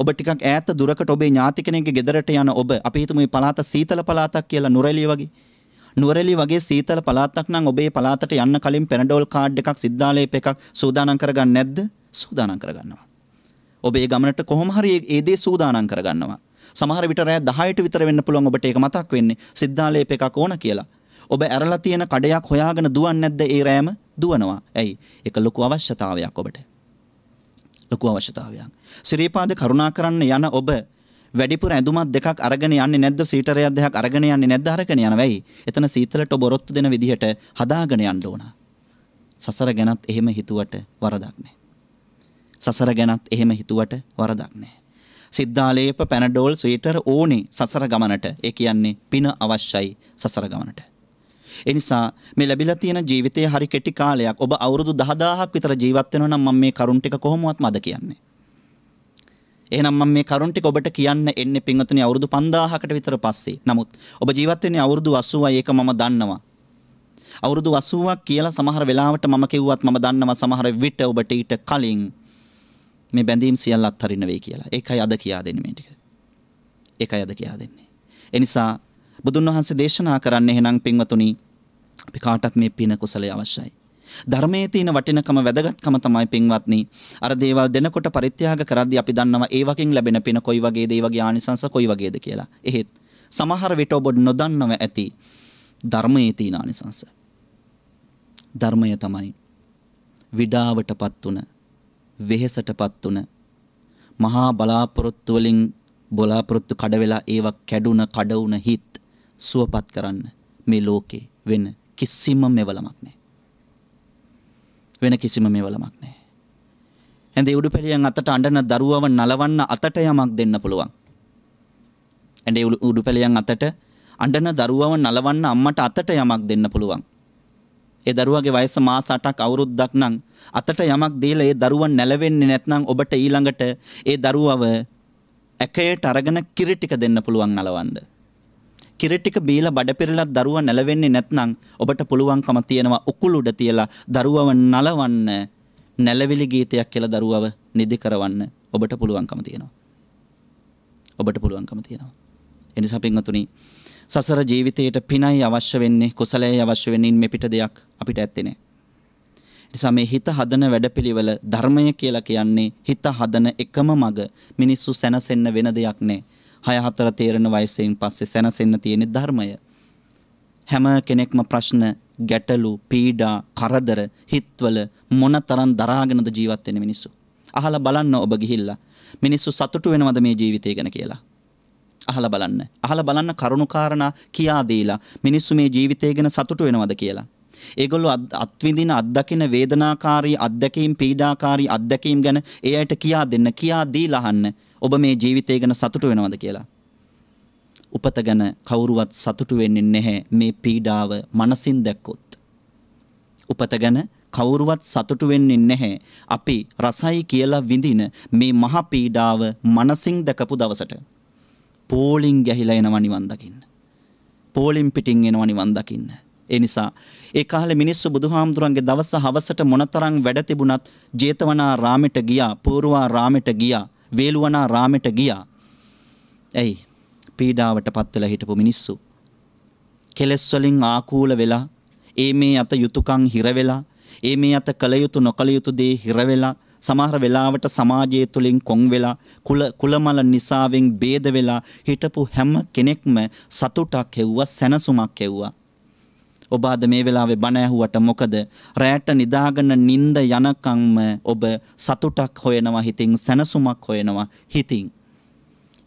ඔබ ටිකක් ඈත දුරකට ඔබේ ඥාති කෙනෙක්ගේ ගෙදරට යන ඔබ අපි හිතමු මේ පළාත සීතල පළාතක් කියලා නුරෙලිය වගේ. නුවරලි වගේ සීතල පළාතක් නම් ඔබේ පළාතට යන්න කලින් පැනඩෝල් කාඩ් එකක් සිද්ධාලේප එකක් සූදානම් කරගන්න නැද්ද? සූදානම් කරගන්නවා. ඔබේ ගමනට කොහොම හරි ඒ දේ සූදානම් කරගන්නවා. සමහර විට රෑ 10ට විතර වෙන්න පුළුවන් ඔබට ඒක මතක් වෙන්නේ සිද්ධාලේප එකක් ඕන කියලා. ඔබ ඇරලා තියෙන කඩයක් හොයාගෙන දුවන්නේ නැද්ද ඒ රෑම? දුවනවා. ඇයි? ඒක ලොකු අවශ්‍යතාවයක් ඔබට. ලොකු අවශ්‍යතාවයක්. සිරීපාද කරුණා කරන්න යන ඔබ වැඩිපුර ඇඳුමක් දෙකක් අරගෙන යන්නේ නැද්ද සීටරයක් දෙකක් අරගෙන යන්නේ නැද්ද අරගෙන යනවයි එතන සීතලට බොරොත්තු දෙන විදිහට හදාගෙන යන්න ඕන සසර ගැනත් එහෙම හිතුවට වරදක් නැහැ සසර ගැනත් එහෙම හිතුවට වරදක් නැහැ සිද්ධාලේප පැනඩෝල් ස්වීටර් ඕනේ සසර ගමනට ඒ කියන්නේ පින අවශ්‍යයි සසර ගමනට එනිසා මේ ලැබිලා තියෙන ජීවිතයේ හරි කෙටි කාලයක් ඔබ අවුරුදු 10000ක් විතර ජීවත් වෙනවා නම් මම මේ කරුණ ටික කොහොමවත් මද කියන්නේ. එහෙනම් මම මේ කරුණ ටික ඔබට කියන්න එන්නේ පින්වතුනි අවුරුදු 5000කට විතර පස්සේ. නමුත් ඔබ ජීවත් වෙන්නේ අවුරුදු 80යි ඒක මම දන්නවා. අවුරුදු 80ක් කියලා සමහර වෙලාවට මම කිව්වත් මම දන්නවා සමහර විට ඔබට ඊට කලින් මේ බැඳීම් සියල්ල අත්හරින්න වෙයි කියලා. ඒකයි අද කියා දෙන්නේ මේ ටික. ඒකයි අද කියා දෙන්නේ. එනිසා බුදුන් වහන්සේ දේශනා කරන්න එහෙනම් පින්වතුනි අපි කාටත් මේ පින කුසලයේ අවශ්‍යයි. ධර්මයේ තියෙන වටිනකම වැදගත්කම තමයි පින්වත්නි. අර දේවල් දෙනකොට පරිත්‍යාග කරද්දී අපි දන්නවා ඒ වකින් ලැබෙන පින කොයි වගේද ඒ වගේ ආනිසංස කොයි වගේද කියලා. එහෙත් සමහර විට ඔබ නොදන්නව ඇති ධර්මයේ තියෙන ආනිසංස. ධර්මය තමයි විඩාවටපත් තුන වෙහෙසටපත් තුන මහා බලාපොරොත්තු වලින් බලාපොරොත්තු කඩ වෙලා ඒවා කැඩුන කඩ වුන හිත් සුවපත් කරන්න මේ ලෝකේ වෙන කිසිම මෙවලමක් නෑ. වෙන කිසිම මෙවලමක් නෑ. ඇඳ උඩු පැළියන් අතට අඬන දරුවව නලවන්න අතට යමක් දෙන්න පුළුවන්. ඇඳ උඩු පැළියන් අතට අඬන දරුවව නලවන්න අම්මට අතට යමක් දෙන්න පුළුවන්. ඒ දරුවගේ වයස මාස 8ක් අවුරුද්දක් නම් අතට යමක් දීලා ඒ දරුවන් නැලවෙන්නේ නැත්නම් ඔබට ඊළඟට ඒ දරුවව ඇකයට අරගෙන කිරි ටික දෙන්න පුළුවන් නලවන්න. කිරටික බීලා බඩ පෙරලත් දරුවා නැලවෙන්නේ නැත්නම් ඔබට පුළුවන්කම තියෙනවා උකුල උඩ තියලා දරුවව නලවන්න නැලවිලි ගීතයක් කියලා දරුවව නිදි කරවන්න ඔබට පුළුවන්කම තියෙනවා. ඔබට පුළුවන්කම තියෙනවා. එනිසා පින්වතුනි සසර ජීවිතයට පිනයි අවශ්‍ය වෙන්නේ කුසලයේ අවශ්‍ය වෙන්නේ මේ පිට දෙයක් අපිට ඇත්තේ නැහැ. නිසා මේ හිත හදන වැඩපිළිවෙල ධර්මය කියලා කියන්නේ හිත හදන එකම මග මිනිස්සු සැනසෙන්න වෙන දෙයක් නෑ. 6 4 තේරෙන වයසෙන් පස්සේ සැනසෙන්න තියෙන ධර්මය. හැම කෙනෙක්ම ප්‍රශ්න, ගැටලු, පීඩා, කරදර, හිත්වල මොනතරම් දරාගෙනද ජීවත් වෙන මිනිස්සු. අහලා බලන්න ඔබ ගිහිල්ලා මිනිස්සු සතුටු වෙනවද මේ ජීවිතය ගැන කියලා. අහලා බලන්න. අහලා බලන්න කරුණුකාරණා කියා දීලා මිනිස්සු මේ ජීවිතය ගැන සතුටු වෙනවද කියලා. ඒගොල්ලෝ අත්විඳින අත්දකින වේදනාකාරී අත්දැකීම් පීඩාකාරී අත්දැකීම් ගැන ඒ අයට කියා දෙන්න කියා දීලා අහන්න. ඔබ මේ ජීවිතය ගැන සතුටු වෙනවද කියලා. උපත ගැන කවුරුවත් සතුටු වෙන්නේ නැහැ මේ පීඩාව මනසින් දැක්කොත්. උපත ගැන කවුරුවත් සතුටු වෙන්නේ නැහැ අපි රසයි කියලා විඳින මේ මහ පීඩාව මනසින් දැකපු දවසට. පෝලින් ගැහිලා එනවා නිවන් දකින්න. පෝලින් පිටින් එනවා නිවන් දකින්න. ඒ නිසා ඒ කාලේ මිනිස්සු බුදුහාමුදුරන්ගේ දවස හවසට මොනතරම් වැඩ තිබුණත් ජේතවනා රාමෙට ගියා, පූර්වා රාමෙට ගියා, වේලුවනා රාමෙට ගියා. ඇයි? පීඩාවට පත් වෙලා හිටපු මිනිස්සු. කෙලස් වලින් ආකූල වෙලා, ඒ මේ අත යුතුයකම් හිර වෙලා, ඒ මේ අත කල යුතු නොකල යුතු දේ හිර වෙලා, සමහර වෙලාවට සමාජය තුළින් කොන් වෙලා, කුල කුලමල නිසාවෙන් බේද වෙලා හිටපු හැම කෙනෙක්ම සතුටක් හෙව්වා, සැනසුමක් හෙව්වා. ඔබ අද මේ වෙලාවේ බණ ඇහුවට මොකද රැට නිදාගෙන නිින්ද යනකම්ම ඔබ සතුටක් හොයනවා හිතින් සැනසුමක් හොයනවා හිතින්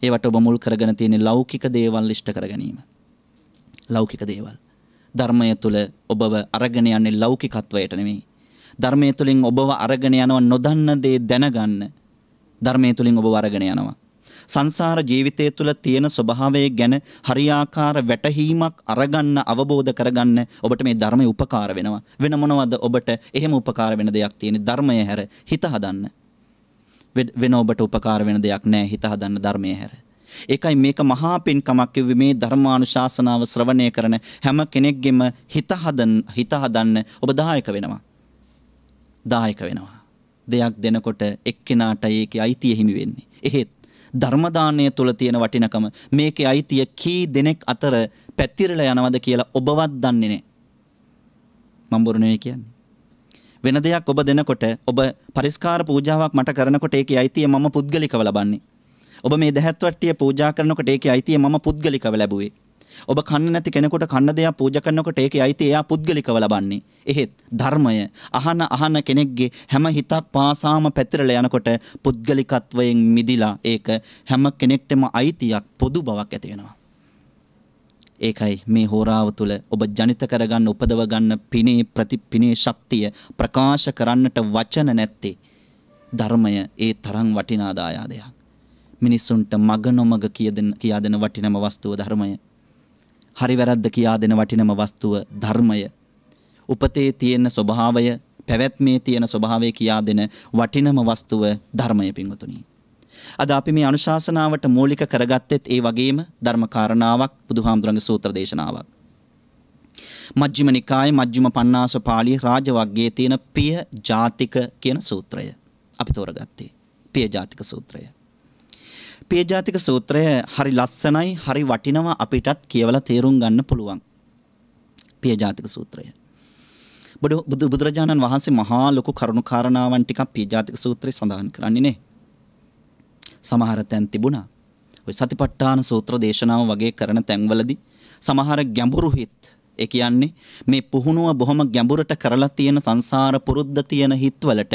ඒවට ඔබ මුල් කරගෙන තියෙන ලෞකික දේවල් ඉෂ්ට කර ගැනීම ලෞකික දේවල් ධර්මය තුල ඔබව අරගෙන යන්නේ ලෞකිකත්වයට නෙමෙයි ධර්මය තුලින් ඔබව අරගෙන යනවා නොදන්න දේ දැනගන්න ධර්මය තුලින් ඔබ වරගෙන යනවා සංසාර ජීවිතය තුළ තියෙන ස්වභාවය ගැන හරියාකාර වැටහීමක් අරගන්න අවබෝධ කරගන්න ඔබට මේ ධර්මය උපකාර වෙනවා. වෙන මොනවද ඔබට එහෙම උපකාර වෙන දෙයක් තියෙන ධර්මය හැර හිත හදන්න. වෙන ඔබට උපකාර වෙන දෙයක් නෑ හිත හදන්න ධර්මය හැර. ඒකයි මේක මහා පින්කමක් කිව්වේ මේ ධර්මානුශාසනාව ශ්‍රවණය කරන හැම කෙනෙක්ගෙම හිත හදන්න හිත හදන්න ඔබ දායක වෙනවා. දායක වෙනවා. දෙයක් දෙනකොට එක්කෙනාට ඒකේ අයිතිය හිමි වෙන්නේ. එහෙත් ධර්ම දාණය තුල තියෙන වටිනකම මේකේ අයිතිය කී දෙනෙක් අතර පැතිරලා යනවද කියලා ඔබවත් දන්නේ නැහැ. මම බොරු නෙවෙයි කියන්නේ. වෙන දෙයක් ඔබ දෙනකොට ඔබ පරිස්කාර පූජාවක් මට කරනකොට ඒකේ අයිතිය මම පුද්ගලිකව ලබන්නේ. ඔබ මේ දැහැත්වට්ටිය පූජා කරනකොට ඒකේ අයිතිය මම පුද්ගලිකව ලැබුවේ. ඔබ කන්න නැති කෙනෙකුට කන්න දෙයක් පූජා කරනකොට ඒකේ අයිති එයා පුද්ගලිකව ලබන්නේ. එහෙත් ධර්මය අහන අහන කෙනෙක්ගේ හැම හිතක් පාසාම පැතිරලා යනකොට පුද්ගලිකත්වයෙන් මිදිලා ඒක හැම කෙනෙක්ටම අයිතියක් පොදු බවක් ඇති වෙනවා. ඒකයි මේ හෝරාව තුළ ඔබ ජනිත කරගන්න උපදව ගන්න පිනේ ප්‍රතිපිනේ ශක්තිය ප්‍රකාශ කරන්නට වචන නැත්තේ. ධර්මය ඒ තරම් වටිනා දායාදයක්. මිනිස්සුන්ට මග නොමග කියදෙන කියාදෙන වටිනම වස්තුව ධර්මය හරි වැරද්ද කියා දෙන වටිනම වස්තුව ධර්මය. උපතේ තියෙන ස්වභාවය, පැවැත්මේ තියෙන ස්වභාවය කියා දෙන වටිනම වස්තුව ධර්මය පිංගුතුනි. අද අපි මේ අනුශාසනාවට මූලික කරගත්තෙත් ඒ වගේම ධර්ම කාරණාවක් බුදුහාමුදුරන්ගේ සූත්‍ර දේශනාවක්. මජ්ක්‍ධිම නිකායේ මජ්ක්‍ධිම පඤ්ඤාස පාළිය රාජවග්ගයේ තියෙන පිය ජාතික කියන සූත්‍රය අපි තෝරගත්තේ. පිය ජාතික සූත්‍රය. පියජාතික සූත්‍රය හරි ලස්සනයි හරි වටිනවා අපිටත් කියවලා තේරුම් ගන්න පුළුවන්. පියජාතික සූත්‍රය. බුදු බුදුරජාණන් වහන්සේ මහා ලොකු කරුණු කාරණාවන් ටිකක් පියජාතික සූත්‍රයේ සඳහන් කරන්නේ නේ. සමහර තැන් තිබුණා. ඔය සතිපට්ඨාන සූත්‍ර දේශනාව වගේ කරන තැන්වලදී සමහර ගැඹුරු හිත් ඒ කියන්නේ මේ පුහුණුව බොහොම ගැඹුරට කරලා තියෙන සංසාර පුරුද්ද තියෙන හිත්වලට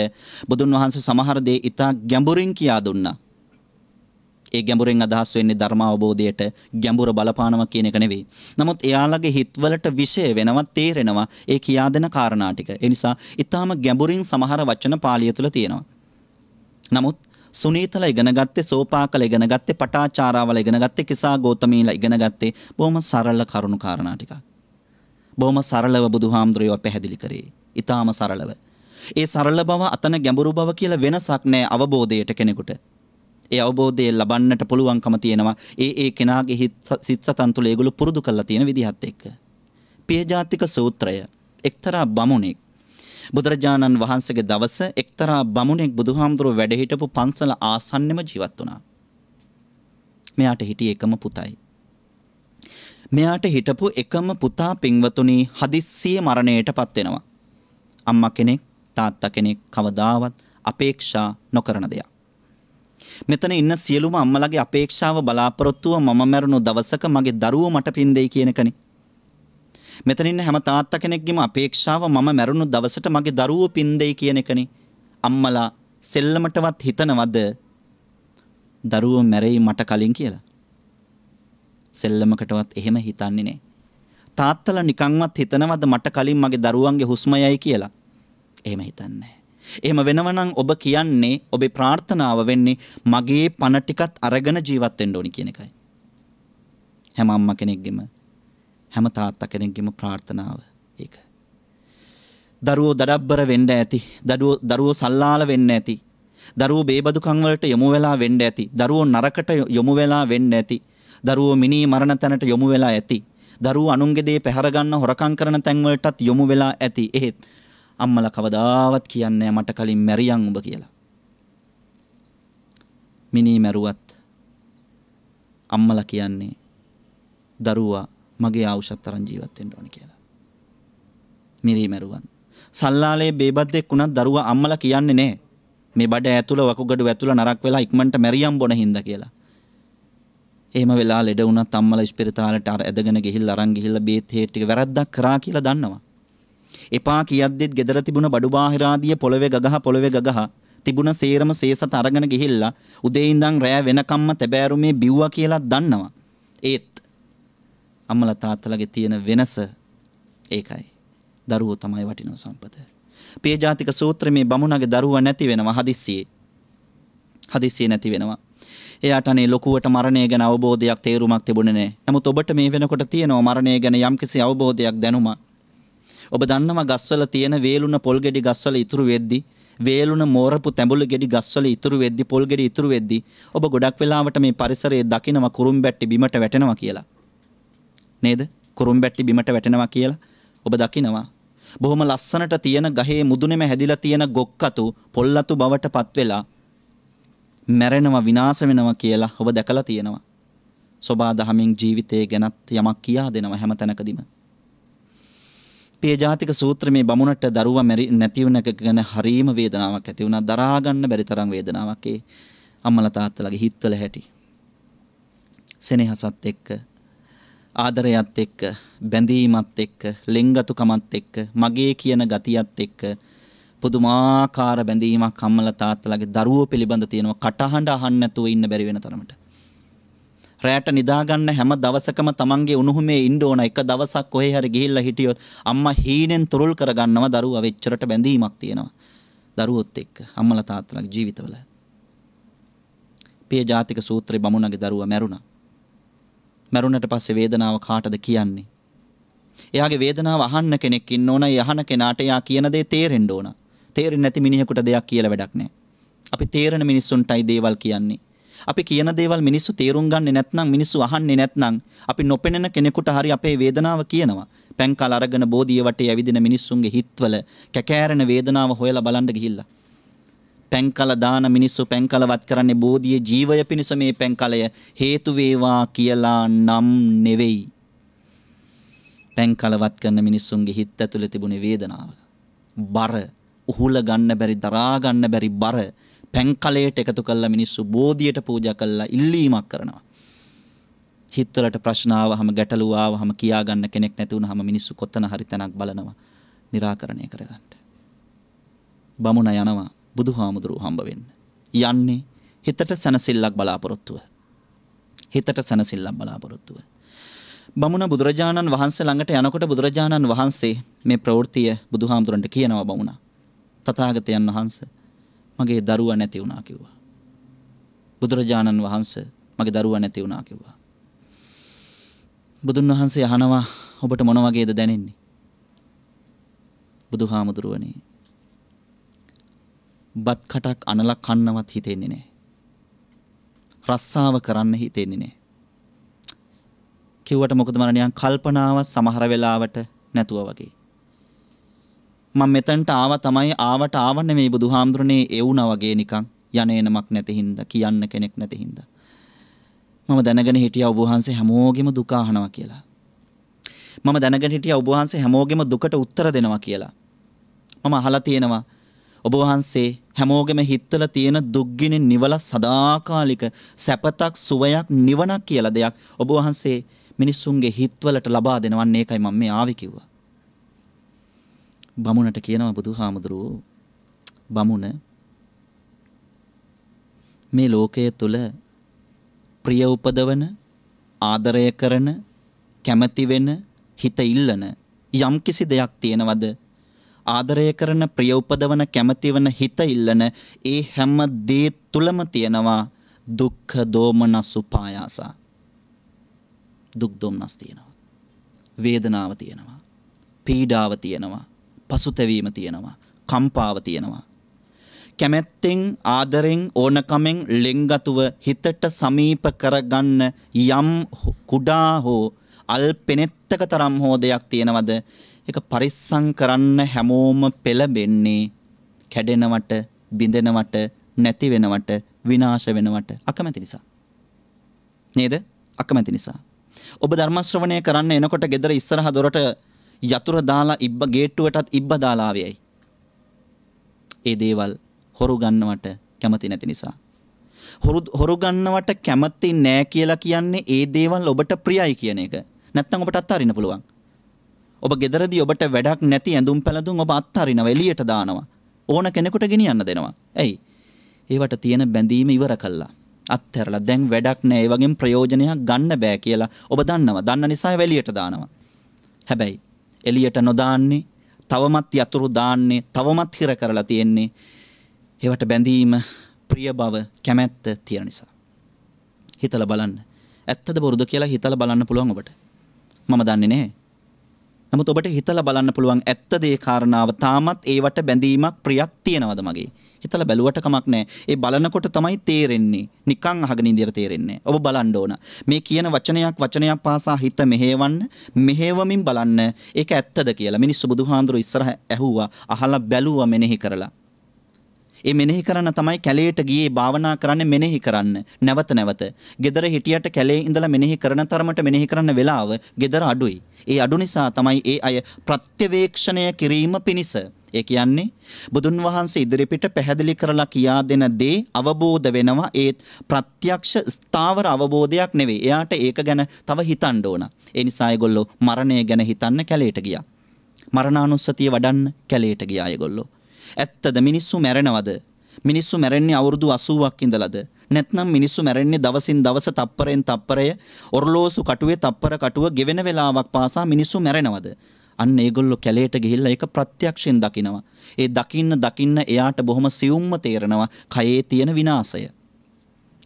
බුදුන් වහන්සේ සමහර දේ ඊට ගැඹුරින් කියා දුන්නා. ඒ ගැඹුරෙන් අදහස් වෙන්නේ ධර්ම අවබෝධයට ගැඹුර බලපානවා කියන එක නෙවෙයි. නමුත් එයාලගේ හිතවලට විෂය වෙනවා තේරෙනවා ඒ කියා දෙන කාරණා ටික. ඒ නිසා ඊටාම ගැඹුරින් සමහර වචන පාලිය තුල තියෙනවා. නමුත් සුනීතල ඉගෙන ගත්තේ සෝපාකල ඉගෙන ගත්තේ පටාචාරාවල ඉගෙන ගත්තේ කිසා ගෝතමීලා ඉගෙන ගත්තේ බොහොම සරල කරුණු කාරණා ටිකක්. බොහොම සරලව බුදුහාමුදුරුවෝ පැහැදිලි කරේ. ඊටාම සරලව. ඒ සරල බව අතන ගැඹුරු බව කියලා වෙනසක් නැහැ අවබෝධයට කෙනෙකුට. ඒ අවබෝධය ලබන්නට පුළුවන්කම තියෙනවා ඒ ඒ කෙනාගේ සිත් සතන් තුළ ඒගොල්ලෝ පුරුදු කරලා තියෙන විදිහත් එක්ක. පියජාතික සූත්‍රය එක්තරා බමුණෙක් බුදුරජාණන් වහන්සේගේ දවස එක්තරා බමුණෙක් බුදුහාමුදුරුව වැඩ හිටපු පන්සල ආසන්නෙම ජීවත් වුණා. මෙයාට හිටියේ එකම පුතයි. මෙයාට හිටපු එකම පුතා පින්වතුනි හදිස්සියේ මරණයටපත් වෙනවා. අම්මා කෙනෙක් තාත්තා කෙනෙක් කවදාවත් අපේක්ෂා නොකරන දෙයක්. මෙතන ඉන්න සියලුම අම්මලාගේ අපේක්ෂාව බලාපොරොත්තුව මම මැරුණු දවසක මගේ දරුවෝ මට පින් දෙයි කියන එකනේ. මෙතන ඉන්න හැම තාත්තා කෙනෙක්ගේම අපේක්ෂාව මම මැරුණු දවසට මගේ දරුවෝ පින් දෙයි කියන එකනේ. අම්මලා සෙල්ලමටවත් හිතනවද දරුවෝ මැරෙයි මට කලින් කියලා? සෙල්ලමකටවත් එහෙම හිතන්නේ නැහැ. තාත්තලා නිකන්වත් හිතනවද මට කලින් මගේ දරුවන්ගේ හුස්ම යයි කියලා? එහෙම හිතන්නේ එහෙම වෙනවනම් ඔබ කියන්නේ ඔබේ ප්‍රාර්ථනාව වෙන්නේ මගේ පණ ටිකත් අරගෙන ජීවත් වෙන්න ඕනි කියන එකයි. හැම අම්මා කෙනෙක්ගෙම හැම තාත්තා කෙනෙක්ගෙම ප්‍රාර්ථනාව ඒක. දරුවෝ දඩබ්බර වෙන්න ඇති. දරුවෝ සල්ලාල වෙන්න ඇති. දරුවෝ බේබදුකම් වලට යොමු වෙලා වෙන්න ඇති. දරුවෝ නරකට යොමු වෙලා වෙන්න ඇති. දරුවෝ මිනී මරණ තැනට යොමු වෙලා ඇති. දරුවෝ අනුන්ගේ දේ පැහැර ගන්න හොරකම් කරන තැන් වලටත් යොමු වෙලා ඇති. එහෙත් අම්මලා කවදාවත් කියන්නේ මට කලින් මැරියන් උඹ කියලා. මිනී මැරුවත් අම්මලා කියන්නේ දරුවා මගේ ආවුෂත් තරම් ජීවත් වෙන්න ඕනේ කියලා. මිරී මැරුවන්. සල්ලාලේ බේබද්දෙක් වුණත් දරුවා අම්මලා කියන්නේ නැහැ. මේ බඩ ඇතුළ වකුගඩු ඇතුළ නරක් වෙලා ඉක්මනට මැරියම් බොන හින්දා කියලා. එහෙම වෙලා ලෙඩ වුණත් අම්මලා ඉස්පිරිතාලට අර ඇදගෙන ගිහිල්ලා අරන් ගිහිල්ලා බේත් හේ ටික වැරද්දක් කරා කියලා දන්නවා. එපා කියද්දිත් ගෙදර තිබුණ බඩු බාහිර ආදිය පොළවේ ගගහ පොළවේ ගගහ තිබුණ සේරම සේසත අරගෙන ගිහිල්ලා උදේ ඉඳන් රෑ වෙනකම්ම තැබෑරුමේ බිව්වා කියලා දන්නවා. ඒත් අම්මලා තාත්තලාගේ තියෙන වෙනස ඒකයි. දරුවෝ තමයි වටිනා සම්පත. පේජාතික සූත්‍රයේ මේ බමුණගේ දරුවා නැති වෙනවා හදිස්සියේ. හදිස්සියේ නැති වෙනවා. එයාට අනේ ලොකුවට මරණය ගැන අවබෝධයක් තේරුමක් තිබුණේ නැහැ. නමුත් ඔබට මේ වෙනකොට තියෙනවා මරණය ගැන යම්කිසි අවබෝධයක් දැනුමක්. ඔබ දන්නවා ගස්වල තියෙන වේලුණ පොල් ගෙඩි ගස්වල ඉතුරු වෙද්දී වේලුන මෝරපු තැඹුළු ගෙඩි ගස්වල ඉතුරු වෙද්දි පොල් ගෙඩි ඉතුරු වෙද්දි ඔබ ගොඩක් වෙලාවට මේ පරිසරයේ දකිනව කුරුම් බැට්ටි බිමට වැටෙනවා කියලා. නේද? කුරුම් බැට්ටි බිමට වැටෙනවා කියලා ඔබ දකිනවා. බොහොම ලස්සනට තියෙන ගහේ මුදුනේම හැදිලා තියෙන ගොක්කතු පොල්ලතු බවට පත් වෙලා මැරෙනවා විනාශ වෙනවා කියලා ඔබ දැකලා තියෙනවා. සෝබා දහමින් ජීවිතය ගැනත් යමක් කියා දෙනවා හැම තැනකදීම. අපේ ජාතික සූත්‍ර මේ බමුණට දරුවා මැරි නැති වෙනක ගැන හරීම වේදනාවක් ඇති වුණා. දරා ගන්න බැරි තරම් වේදනාවක් ඒ අම්මලා තාත්තලාගේ හිතවල හැටි. සෙනෙහසත් එක්ක ආදරයත් එක්ක බැඳීමත් එක්ක ලෙන්ගතුකමත් එක්ක මගේ කියන ගතියත් එක්ක පුදුමාකාර බැඳීමක් අම්මලා තාත්තලාගේ දරුවෝ පිළිබඳ තියෙනවා. කටහඬ අහන්න නැතුව ඉන්න බැරි වෙන තරමට. රැයට නිදාගන්න හැම දවසකම තමන්ගේ උණුහුමේ ඉන්න ඕන එක දවසක් කොහේ හරි ගිහිල්ලා හිටියොත් අම්මා හීනෙන් තුරුල් කරගන්නවා දරුවා වෙච්චරට බැඳීමක් තියෙනවා දරුවොත් එක්ක අම්මලා තාත්තලා ජීවිතවල පිය ජාතික සූත්‍රේ බමුණගේ දරුවා මැරුණා මැරුණට පස්සේ වේදනාව කාටද කියන්නේ එයාගේ වේදනාව අහන්න කෙනෙක් ඉන්න ඕන ඒ අහන කෙනාට එයා කියන දේ තේරෙන්න ඕන තේරෙන්නේ නැති මිනිහෙකුට දෙයක් කියලා වැඩක් නැහැ අපි තේරෙන මිනිස්සුන්ටයි දේවල් කියන්නේ අපි කියන දේවල් මිනිස්සු තේරුම් ගන්නේ නැත්නම් මිනිස්සු අහන්නේ නැත්නම් අපි නොපෙනෙන කෙනෙකුට හරි අපේ වේදනාව කියනවා. පැන් කල අරගෙන බෝධිය වටේ ඇවිදින මිනිස්සුන්ගේ හිත්වල කැකෑරෙන වේදනාව හොයලා බලන්න ගිහිල්ලා. පැංකල දාන මිනිස්සු පැංකලවත් කරන්නේ බෝධියේ ජීවය පිණිස මේ පැංකලය හේතු වේවා කියලා නම් නෙවෙයි. පැංකලවත් කරන මිනිස්සුන්ගේ හිත ඇතුලේ තිබුණේ වේදනාව. බර, උහුල ගන්න බැරි, දරා ගන්න බැරි බර. පැංකලයට එකතු කල්ලා මිනිස්සු බෝධියට පූජ කල්ලා ඉල්ලීමක් කරනවා. හිත්වලට ප්‍රශ්නාව හම ගැටලුවාව හම කියාගන්න කෙනෙක් නැතිවුණ හම මිනිස්සු කොත්තන හරි තැනක් බලනවා නිරාකරණය කරගන්නට. බමුණ යනවා බුදු හාමුදුරුව හම්බ වෙන්න. යන්නේ හිතට සැනසිල්ලක් බලාපොරොත්තුව. හිතට සැනසිල්ලක් බලාපොරොත්තුව. බමුණ බුදුරජාණන් වහන්සේ ළඟට යනකොට බුදුරජාණන් වහන්සේ මේ ප්‍රවෘතිය බුදුහාමුදුරන්ට කියනවා බමුණ. තථාගතයන් වහන්සේ මගේ දරුවා නැති වුණා කිව්වා. බුදුරජාණන් වහන්සේ මගේ දරුවා නැති වුණා කිව්වා. බුදුන් වහන්සේ අහනවා ඔබට මොන වගේද දැනෙන්නේ? බුදුහාමුදුරුවනේ. බත් කටක් අනලා කන්නවත් හිතෙන්නේ නැහැ. රස්සාව කරන්න හිතෙන්නේ නැහැ. කිව්වට මොකද මරණියන් කල්පනාව සමහර වෙලාවට නැතුව වගේ. මම මෙතනට ආව තමයි ආවට ආව නෙමෙයි බුදුහාමුදුරනේ එවුනා වගේ නිකන් යන්නේ නමක් නැති හින්දා කියන්න කෙනෙක් නැති හින්දා මම දැනගෙන හිටියා ඔබ වහන්සේ හැමෝගෙම දුක අහනවා කියලා මම දැනගෙන හිටියා ඔබ වහන්සේ හැමෝගෙම දුකට උත්තර දෙනවා කියලා මම අහලා තියෙනවා ඔබ වහන්සේ හැමෝගෙම හිතවල තියෙන දුක්ගිනි නිවල සදාකාලික සැපතක් සුවයක් නිවනක් කියලා දෙයක් ඔබ වහන්සේ මිනිස්සුන්ගේ හිතවලට ලබා දෙනවන්නේ ඒකයි මම මේ ආවේ කිව්වා බමුණට කියනවා බුදු හාමුදුරුවෝ බමුණ මේ ලෝකය තුළ ප්‍රිය උපදවන ආදරය කරන කැමති වෙන හිත ඉල්ලන යම් කිසි දෙයක් තියෙනවද ආදරය කරන ප්‍රිය උපදවන කැමති වෙන හිත ඉල්ලන ඒ හැම දේ තුලම තියෙනවා දුක්ඛ දෝමනස් උපායාස දුක් දෝමනස් තියෙනවා වේදනාව තියෙනවා පීඩාව තියෙනවා පසුතැවීම තියෙනවා. කම්පාව තියෙනවා. කැමැත්තෙන් ආදරෙන් ඕනකමෙන් ලෙංගතුව හිතට සමීප කරගන්න යම් කුඩා හෝ අල්පෙනෙත්තක තරම් හෝ දෙයක් තියෙනවද ඒක පරිස්සම් කරන්න හැමෝම පෙළඹෙන්නේ කැඩෙනවට බිඳෙනවට නැති වෙනවට විනාශ වෙනවට අකමැති නිසා නේද අකමැති නිසා ඔබ ධර්ම ශ්‍රවණය කරන්න එනකොට gedara ඉස්සරහ දොරට යතුර දාලා ඉබ්බ ගේට්ටුවටත් ඉබ්බ දාලා ආවේයි. ඒ දේවල් හොරු ගන්නවට කැමති නැති නිසා. හොරු හොරු ගන්නවට කැමති නෑ කියලා කියන්නේ ඒ දේවල් ඔබට ප්‍රියයි කියන එක. නැත්තම් ඔබට අත්හරින්න පුළුවන්. ඔබ ගෙදරදී ඔබට වැඩක් නැති ඇඳුම් පැළඳුම් ඔබ අත්හරිනවා එළියට දානවා. ඕන කෙනෙකුට ගෙනියන්න දෙනවා. ඇයි? ඒවට තියෙන බැඳීම ඉවර කළා. අත්හැරලා දැන් වැඩක් නෑ ඒ වගේම ප්‍රයෝජනයක් ගන්න බෑ කියලා ඔබ දන්නවා. දන්න නිසා එළියට දානවා. හැබැයි එලියට නොදාන්නේ තවමත් යතුරු දාන්නේ තවමත් හිර කරලා තියෙන්නේ ඒවට බැඳීම ප්‍රිය බව කැමැත්ත තියෙන නිසා හිතලා බලන්න ඇත්තද බොරුද කියලා හිතලා බලන්න පුළුවන් ඔබට මම දන්නේ නැහැ නමුත් ඔබට හිතලා බලන්න පුළුවන් ඇත්තද ඒ කාරණාව තාමත් ඒවට බැඳීමක් ප්‍රියක් තියනවද මගේ හිතලා බැලුවට කමක් නැහැ. ඒ බලනකොට තමයි තේරෙන්නේ. නිකන් අහගෙන ඉඳියට තේරෙන්නේ. ඔබ බලන්න ඕන. මේ කියන වචනයක් වචනයක් පාසා හිත මෙහෙවන්න, මෙහෙවමින් බලන්න. ඒක ඇත්තද කියලා මිනිස්සු බුදුහාඳුර ඉස්සරහ ඇහුවා, අහලා බැලුවා මෙනෙහි කරලා. ඒ මෙනෙහි කරන්න තමයි කැලේට ගියේ භාවනා කරන්න මෙනෙහි කරන්න නැවත නැවත. gedara හිටියට කැලේ ඉඳලා මෙනෙහි කරන තරමට මෙනෙහි කරන්න වෙලාව gedara අඩුයි. ඒ අඩු නිසා තමයි ඒ අය ප්‍රත්‍යවේක්ෂණය කිරීම පිණිස ඒ කියන්නේ බුදුන් වහන්සේ ඉදිරිපිට පැහැදිලි කරලා කියා දෙන දේ අවබෝධ වෙනවා ඒත් ප්‍රත්‍යක්ෂ ස්ථාවර අවබෝධයක් නෙවෙයි. එයාට ඒක ගැන තව හිතන්න ඕන. ඒ නිසා ඒගොල්ලෝ මරණය ගැන හිතන්න කැලේට ගියා. මරණානුස්සතිය වඩන්න කැලේට ගියා ඒගොල්ලෝ. ඇත්තද මිනිස්සු මැරෙනවද? මිනිස්සු මැරෙන්නේ අවුරුදු 80ක් ඉඳලාද? නැත්නම් මිනිස්සු මැරෙන්නේ දවසින් දවස තප්පරෙන් තප්පරය ඔරලෝසු කටුවේ තප්පර කටුව ගෙවෙන වෙලාවක් පාසා මිනිස්සු මැරෙනවද? අන්න ඒගොල්ලෝ කැලේට ගිහිල්ලා ඒක ප්‍රත්‍යක්ෂයෙන් දකිනවා. ඒ දකින්න දකින්න එයාට බොහොම සියුම්ම තේරෙනවා කයේ තියෙන විනාශය.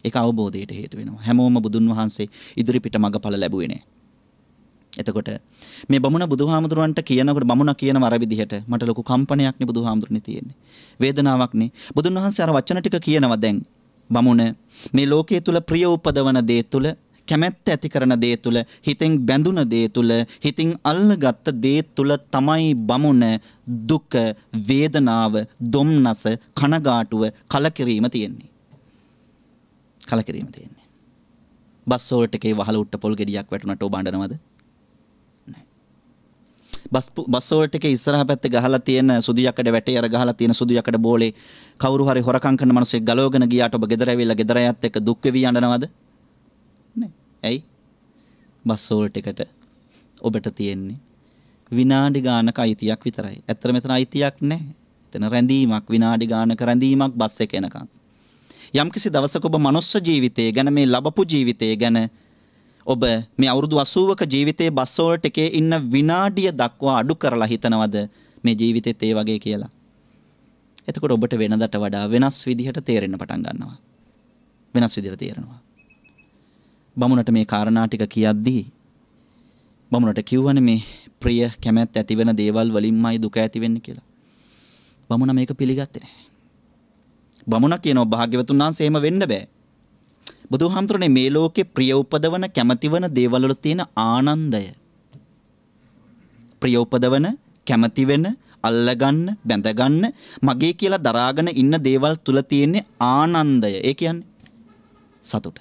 ඒක අවබෝධයට හේතු වෙනවා. හැමෝම බුදුන් වහන්සේ ඉදිරිපිට මඟඵල ලැබුවේ නෑ. එතකොට මේ බමුණ බුදුහාමුදුරන්ට කියනකොට බමුණ කියනව අර විදිහට මට ලොකු කම්පනයක් නේ බුදුහාමුදුරනේ තියෙන්නේ. වේදනාවක් නේ. බුදුන් වහන්සේ අර වචන ටික කියනවා දැන්. බමුණ මේ ලෝකයේ තුල ප්‍රිය උපදවන දේ තුල කැමැත්ත ඇති කරන දේ තුල හිතෙන් බැඳුන දේ තුල හිතින් අල්ලගත්ත දේ තුල තමයි බමුණ දුක වේදනාව දුම්නස කනගාටුව කලකිරීම තියෙන්නේ කලකිරීම තියෙන්නේ බස් වලට එකේ වහල උට්ට පොල් ගෙඩියක් වැටුණට ඔබ අඬනවද බස් බස් වලට එකේ ඉස්සරහ පැත්තේ ගහලා තියෙන සුදු යකඩ වැටේ අර ගහලා තියෙන සුදු යකඩ බෝලේ කවුරු හරි හොරකම් කරන මිනිස්සෙක් ගලවගෙන ගියාට ඔබ ගෙදර ඇවිල්ලා ගෙදර අයත් එක්ක දුක් වෙවි අඬනවද නෑ ඇයි? බස් වෝල්ට් එකට ඔබට තියෙන්නේ විනාඩි ගානක අයිතියක් විතරයි. ඇත්තට මෙතන අයිතියක් නැහැ. එතන රැඳීමක් විනාඩි ගානක රැඳීමක් බස් එක එනකම්. යම්කිසි දවසක ඔබ මනුස්ස ජීවිතය ගැන මේ ලබපු ජීවිතය ගැන ඔබ මේ අවුරුදු 80ක ජීවිතයේ බස් වෝල්ට් එකේ ඉන්න විනාඩිය දක්වා අඩු කරලා හිතනවද මේ ජීවිතෙත් ඒ වගේ කියලා. එතකොට ඔබට වෙනදට වඩා වෙනස් විදිහට තේරෙන්න පටන් ගන්නවා. වෙනස් විදිහට තේරෙනවා. බමුණට මේ කාරණා ටික කියද්දී බමුණට කිව්වනේ මේ ප්‍රිය කැමැත් ඇති වෙන දේවල් වලින්මයි දුක ඇති වෙන්නේ කියලා. බමුණ මේක පිළිගත්තේ නැහැ. බමුණ කියනවා භාග්‍යවතුන් වහන්සේ එහෙම වෙන්න බෑ. බුදුහාමුදුරනේ මේ ලෝකේ ප්‍රිය උපදවන කැමැති වෙන දේවල් වල තියෙන ආනන්දය ප්‍රිය උපදවන කැමැති වෙන අල්ලගන්න බැඳගන්න මගේ කියලා දරාගෙන ඉන්න දේවල් තුල තියෙන ආනන්දය ඒ කියන්නේ සතුට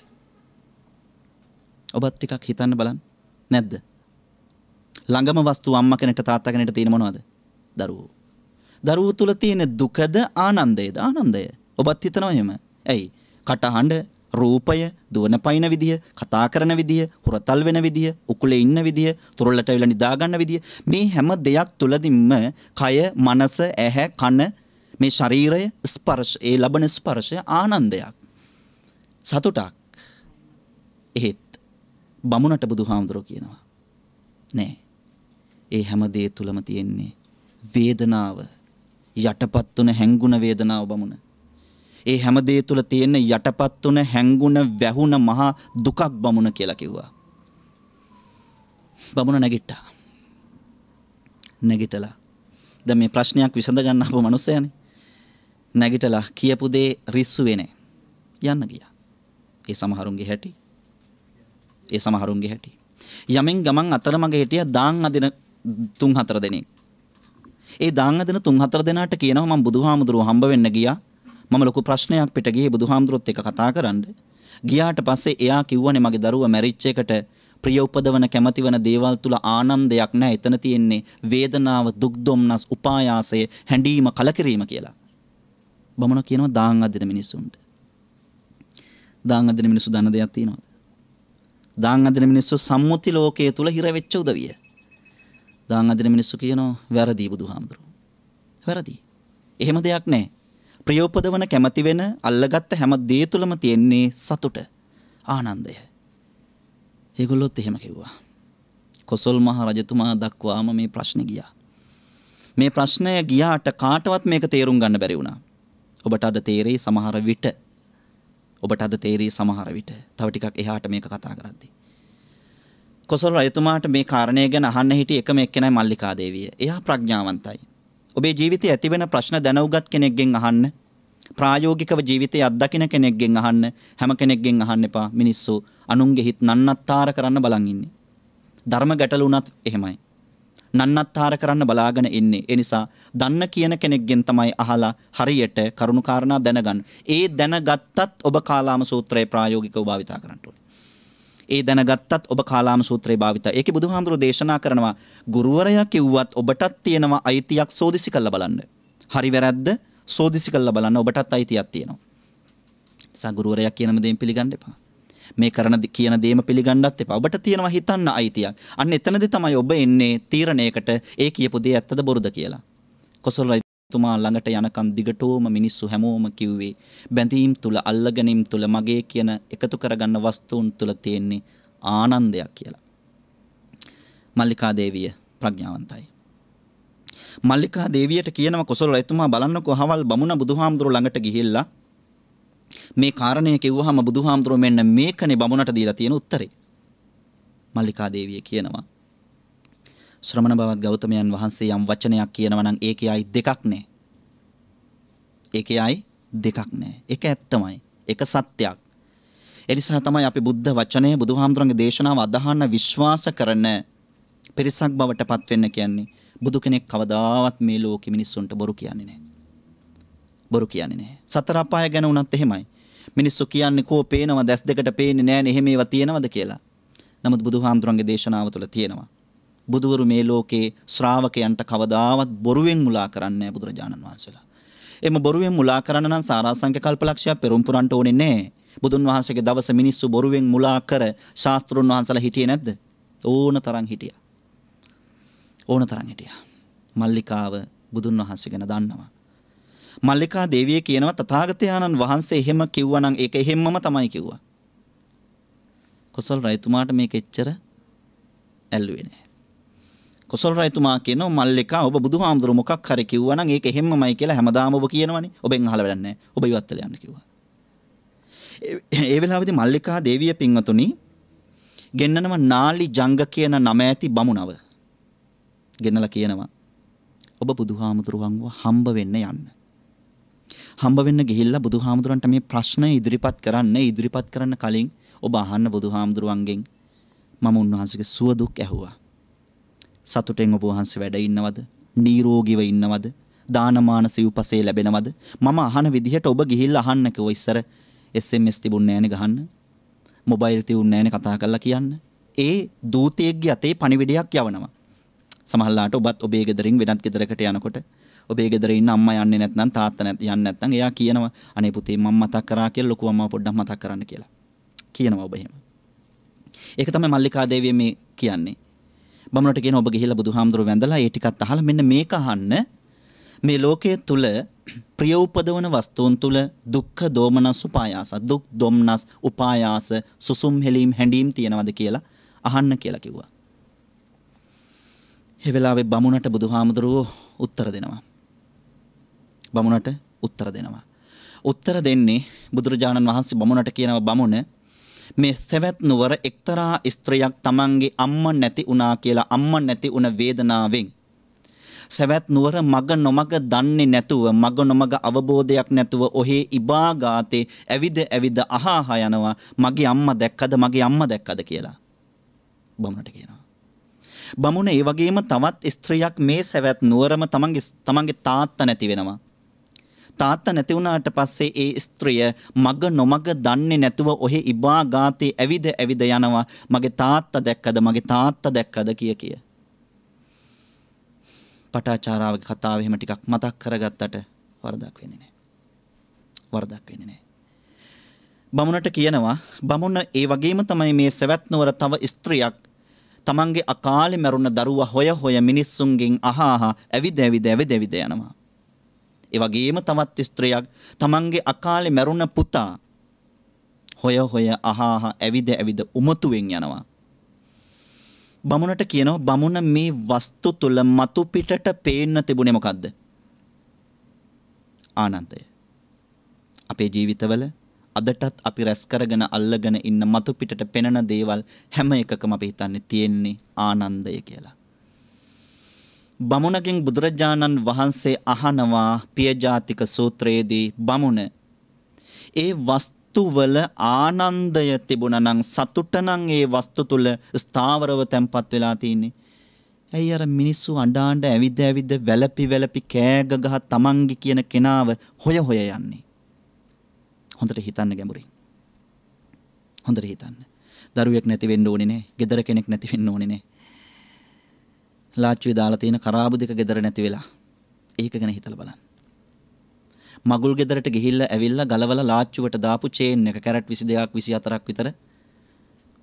ඔබත් ටිකක් හිතන්න බලන්න නැද්ද? ළඟම වස්තු අම්මා කෙනෙක්ට තාත්තා කෙනෙක්ට තියෙන මොනවද? දරුවෝ. දරුවෝ තුල තියෙන දුකද ආනන්දයද? ආනන්දය. ඔබත් හිතනවා එහෙම. ඇයි? කටහඬ, රූපය, දුවන පයින් විදිය, කතා කරන විදිය, හුරතල් වෙන විදිය, උකුලේ ඉන්න විදිය, තුරලට විල නිදා ගන්න විදිය මේ හැම දෙයක් තුලදින්ම කය, මනස, ඇහැ, කන මේ ශරීරය ස්පර්ශ ඒ ලබන ස්පර්ශය ආනන්දයක්. සතුටක්. බමුණට බුදු හාමුදුරෝ කියනවා. නෑ. ඒ හැම දේ තුළම තියෙන්නේ වේදනාව යටපත් වන හැංගුණ වේදනාව බමුණ. ඒ හැම දේ තුළ තියෙන යටපත් වන හැංගුණ වැහුණ මහා දුකක් බමුණ කියලා කිව්වා. බමුණ නැගිට්ටා. නැගිටලා. දැන් මේ ප්‍රශ්නයක් විසඳ ගන්න අපු මනුස්සයනේ. නැගිටලා කියපු දේ රිස්සුවේ නැහැ. යන්න ගියා. ඒ සමහරුන්ගේ හැටි ඒ සමහරුන්ගේ හැටි. යමෙන් ගමන් අතරමඟ හිටිය දාන් අදින තුන් හතර දෙනෙක්. ඒ දාන් අදින තුන් හතර දෙනාට කියනවා මම බුදුහාමුදුරුව හම්බ වෙන්න ගියා. මම ලොකු ප්‍රශ්නයක් පිට ගියේ බුදුහාමුදුරුවත් එක්ක කතා කරන්න. ගියාට පස්සේ එයා කිව්වනේ මගේ දරුවා මැරිච්ච එකට ප්‍රිය උපදවන කැමති වන දේවල් තුළ ආනන්දයක් නැහැ. එතන තියෙන්නේ වේදනාව, දුක් දුම්නස්, උපායාසය, හැඬීම, කලකිරීම කියලා. බමුණ කියනවා දාන් අදින මිනිස්සුන්ට. දාන් අදින මිනිස්සු දන්න දෙයක් තියනවාද? දාන් අදින මිනිස්සු සම්මුති ලෝකයේ තුල හිර වෙච්ච උදවිය. දාන් අදින මිනිස්සු කියනවා වැරදි බුදුහාමුදුරුවෝ. වැරදි. එහෙම දෙයක් නැහැ. ප්‍රයෝපදවන කැමති වෙන අල්ලගත්ත හැම දේ තුලම තියෙන්නේ සතුට, ආනන්දය. ඒගොල්ලොත් එහෙම කිව්වා. කොසල් මහ රජතුමා දක්වාම මේ ප්‍රශ්නේ ගියා. මේ ප්‍රශ්නය ගියාට කාටවත් මේක තේරුම් ගන්න බැරි වුණා. ඔබට අද තේරෙයි සමහර විට ඔබට අද තේරී සමහර විට තව ටිකක් එහාට මේක කතා කරද්දී. කොසල් රජතුමාට මේ කාරණය ගැන අහන්න හිටිය එකම එක්කෙනයි මල්ලිකා දේවිය. එයා ප්‍රඥාවන්තයි. ඔබේ ජීවිතයේ ඇතිවෙන ප්‍රශ්න දැනුගත් කෙනෙක්ගෙන් අහන්න. ප්‍රායෝගිකව ජීවිතයේ අත්දකින කෙනෙක්ගෙන් අහන්න. හැම කෙනෙක්ගෙන් අහන්න එපා. මිනිස්සු අනුන්ගේ හිත නන්නත්තර කරන්න බලන් ඉන්නේ. ධර්ම ගැටලුණත් එහෙමයි. නන්නත්තර කරන්න බලාගෙන ඉන්නේ. ඒ නිසා දන්න කියන කෙනෙක්ගෙන් තමයි අහලා හරියට කරුණු කාරණා දැනගන්න. ඒ දැනගත්තත් ඔබ කාලාම සූත්‍රය ප්‍රායෝගිකව භාවිත කරන්න ඕනේ. ඒ දැනගත්තත් ඔබ කාලාම සූත්‍රය භාවිත. ඒකේ බුදුහාමුදුරෝ දේශනා කරනවා ගුරුවරයා කිව්වත් ඔබටත් තියෙනවා අයිතියක් සෝදිසි කරලා බලන්න. හරි වැරද්ද සෝදිසි කරලා බලන්න ඔබටත් අයිතියක් තියෙනවා. නිසා ගුරුවරයා කියන දේම පිළිගන්න එපා. මේ කරන කියන දේම පිළිගන්නත් එපා. ඔබට තියෙනවා හිතන්න අයිතියක්. අන්න එතනදී තමයි ඔබ එන්නේ තීරණයකට ඒ කියපු දේ ඇත්තද බොරුද කියලා. කොසල් රජතුමා ළඟට යනකම් දිගටෝම මිනිස්සු හැමෝම කිව්වේ බැඳීම් තුල අල්ලගැනීම් තුල මගේ කියන එකතු කරගන්න වස්තුන් තුල තියෙන්නේ ආනන්දයක් කියලා. මල්ලිකා දේවිය ප්‍රඥාවන්තයි. මල්ලිකා දේවියට කියනම කොසල් රජතුමා බලන්නකෝ හවල් බමුණ බුදුහාමුදුරුව ළඟට ගිහිල්ලා මේ කාරණය කිව්වහම බුදුහාමුදුරුවෝ මෙන්න මේකනේ බමුණට දීලා තියෙන උත්තරේ. මල්ලිකා දේවිය කියනවා ශ්‍රමණ බවත් ගෞතමයන් වහන්සේ යම් වචනයක් කියනවා නම් ඒකේ අයි දෙකක් නැහැ. ඒකේ අයි දෙකක් නැහැ. ඒක ඇත්තමයි. ඒක සත්‍යයක්. ඒ නිසා තමයි අපි බුද්ධ වචනය බුදුහාමුදුරන්ගේ දේශනාව අදහන්න විශ්වාස කරන පිරිසක් බවට පත් වෙන්න කියන්නේ. බුදු කෙනෙක් කවදාවත් මේ ලෝකෙ මිනිස්සුන්ට බොරු කියන්නේ නැහැ. බොරු කියන්නේ නැහැ. සතර අපාය ගැන උනත් එහෙමයි. මිනිස්සු කියන්නේ කෝ පේනවා දැස් දෙකට පේන්නේ නැහැ එහෙම ඒවා තියෙනවද කියලා. නමුත් බුදුහාමුදුරන්ගේ දේශනාව තුළ තියෙනවා. බුදුවරු මේ ලෝකේ ශ්‍රාවකයන්ට කවදාවත් බොරුවෙන් මුලා කරන්නේ බුදුරජාණන් වහන්සේලා. එම බොරුවෙන් මුලා කරන්න නම් සාරාංශක කල්පලක්ෂයක් පෙරම් පුරන්ට ඕනේ නැහැ. බුදුන් වහන්සේගේ දවස මිනිස්සු බොරුවෙන් මුලා කර ශාස්ත්‍රුන් වහන්සලා හිටියේ නැද්ද? ඕන තරම් හිටියා. ඕන තරම් හිටියා. මල්ලිකාව බුදුන් වහන්සේ ගැන දන්නවා. මල්ලිකා දේවිය කියනවා තථාගතයන්න් වහන්සේ එහෙම කිව්වනම් ඒක එහෙම්මම තමයි කිව්වා. කොසල් රජතුමාට මේක එච්චර ඇල්ලුවේ නැහැ. කොසල් රජතුමා කියනවා මල්ලිකා ඔබ බුදුහාමුදුරු මොකක් හරි කිව්වනම් ඒක එහෙම්මමයි කියලා හැමදාම ඔබ කියනවනේ. ඔබෙන් අහලා වැඩක් නැහැ. ඔබ ඉවත් වෙලා යන්න කිව්වා. ඒ වෙලාවේදී මල්ලිකා දේවිය පින්වතුනි ගෙන්නනව නාලි ජංග කියන නම ඇති බමුණව. ගෙන්නලා කියනවා ඔබ බුදුහාමුදුරුවන්ව හම්බ වෙන්න යන්න. හම්බ වෙන්න ගිහිල්ලා බුදුහාමුදුරන්ට මේ ප්‍රශ්න ඉදිරිපත් කරන්න ඉදිරිපත් කරන්න කලින් ඔබ අහන්න බුදුහාමුදුරුවන්ගෙන් මම උන්වහන්සේගේ සුව දුක් ඇහුවා. සතුටෙන් ඔබ වහන්සේ වැඩ ඉන්නවද? නිරෝගීව ඉන්නවද? දානමාන සිව්පසේ ලැබෙනවද? මම අහන විදිහට ඔබ ගිහිල්ලා අහන්න කිව්ව ඉස්සර SMS තිබුණේ නැහනේ ගහන්න. මොබයිල් තිබුණේ නැහනේ කතා කරලා කියන්න. ඒ දූතයෙක්ගේ අතේ පණිවිඩයක් යවනවා. සමහරලාට ඔබත් ඔබේ ගෙදරින් වෙනත් ගෙදරකට යනකොට ඔබේ ගෙදර ඉන්න අම්මා යන්නේ නැත්නම් තාත්තා නැත් යන්නේ නැත්නම් එයා කියනවා අනේ පුතේ මම මතක් කරා කියලා ලොකු අම්මා පොඩ්ඩක් මතක් කරන්න කියලා. කියනවා ඔබ එහෙම. ඒක තමයි මල්ලිකා දේවිය මේ කියන්නේ. බමුණට කියන ඔබ ගිහිල්ලා බුදුහාමුදුරුව වැඳලා ඒ ටිකත් අහලා මෙන්න මේක අහන්න මේ ලෝකයේ තුල ප්‍රිය උපදවන වස්තුන් තුල දුක්ඛ දෝමනස් උපායාස දුක් දොම්නස් උපායාස සුසුම් හෙලීම් හැඬීම් තියනවද කියලා අහන්න කියලා කිව්වා. ඒ වෙලාවේ බමුණට බුදුහාමුදුරුව උත්තර දෙනවා. බමුණට උත්තර දෙනවා. උත්තර දෙන්නේ බුදුරජාණන් වහන්සේ බමුණට කියනවා බමුණ මේ සෙවැත් නුවර එක්තරා ස්ත්‍රියක් තමන්ගේ අම්මා නැති වුණා කියලා අම්මා නැති වුණ වේදනාවෙන් සැවැත් නුවර මග නොමග දන්නේ නැතුව මග නොමග අවබෝධයක් නැතුව ඔහේ ඉබාගාතේ ඇවිද ඇවිද අහාහා යනවා මගේ අම්මා දැක්කද මගේ අම්මා දැක්කද කියලා බමුණට කියනවා බමුණ ඒ වගේම තවත් ස්ත්‍රියක් මේ සැවැත් නුවරම තමන්ගේ තමන්ගේ තාත්තා නැති වෙනවා තාත්තා නැති වුණාට පස්සේ ඒ ස්ත්‍රිය මග නොමග දන්නේ නැතුව ඔහි ඉබාගාතේ ඇවිද ඇවිද යනවා මගේ තාත්තා දැක්කද මගේ තාත්තා දැක්කද කිය කිය. පටාචාරාවක කතාව එහෙම ටිකක් මතක් කරගත්තට වරදක් වෙන්නේ නැහැ. වරදක් වෙන්නේ නැහැ. බමුණට කියනවා බමුණ ඒ වගේම තමයි මේ සවැත් නුවර තව ස්ත්‍රියක් තමන්ගේ අකාලේ මැරුණ දරුවා හොය හොය මිනිස්සුන්ගෙන් අහහා ඇවිද ඇවිද ඇවිද ඇවිද යනවා. ඒ වගේම තවත් ස්ත්‍රියක් තමන්ගේ අකාලේ මැරුණ පුතා හොය හොය අහාහ ඇවිද ඇවිද උමතුවෙන් යනවා. බමුණට කියනවා බමුණ මේ වස්තු තුල මතු පිටට පේන්න තිබුණේ මොකද්ද? ආනන්දය. අපේ ජීවිතවල අදටත් අපි රැස් කරගෙන අල්ලගෙන ඉන්න මතු පිටට පෙනෙන දේවල් හැම එකකම අපි හිතන්නේ තියෙන්නේ ආනන්දය කියලා. බමුණගෙන් බුදුරජාණන් වහන්සේ අහනවා පියජාතික සූත්‍රයේදී බමුණ ඒ වස්තුවල ආනන්දය තිබුණා නම් සතුට නම් ඒ වස්තු තුල ස්ථාවරව තැම්පත් වෙලා තියෙන්නේ ඇයි අර මිනිස්සු අඬාඬ ඇවිද ඇවිද වැළපි වැළපි කෑග ගහ තමන්ගේ කියන කෙනාව හොය හොය යන්නේ. හොඳට හිතන්න ගැඹුරින්. හොඳට හිතන්න. දරුවෙක් නැති වෙන්න ඕනේ නේ. ගෙදර කෙනෙක් නැති වෙන්න ඕනේ නේ. ලාච්චුවේ දාලා තියෙන කරාබු දෙක gedara නැති වෙලා. ඒක ගැන හිතලා බලන්න. මගුල් ගෙදරට ගිහිල්ලා ඇවිල්ලා ගලවලා ලාච්චුවට දාපු චේන් එක කැරට් 22ක් 24ක් විතර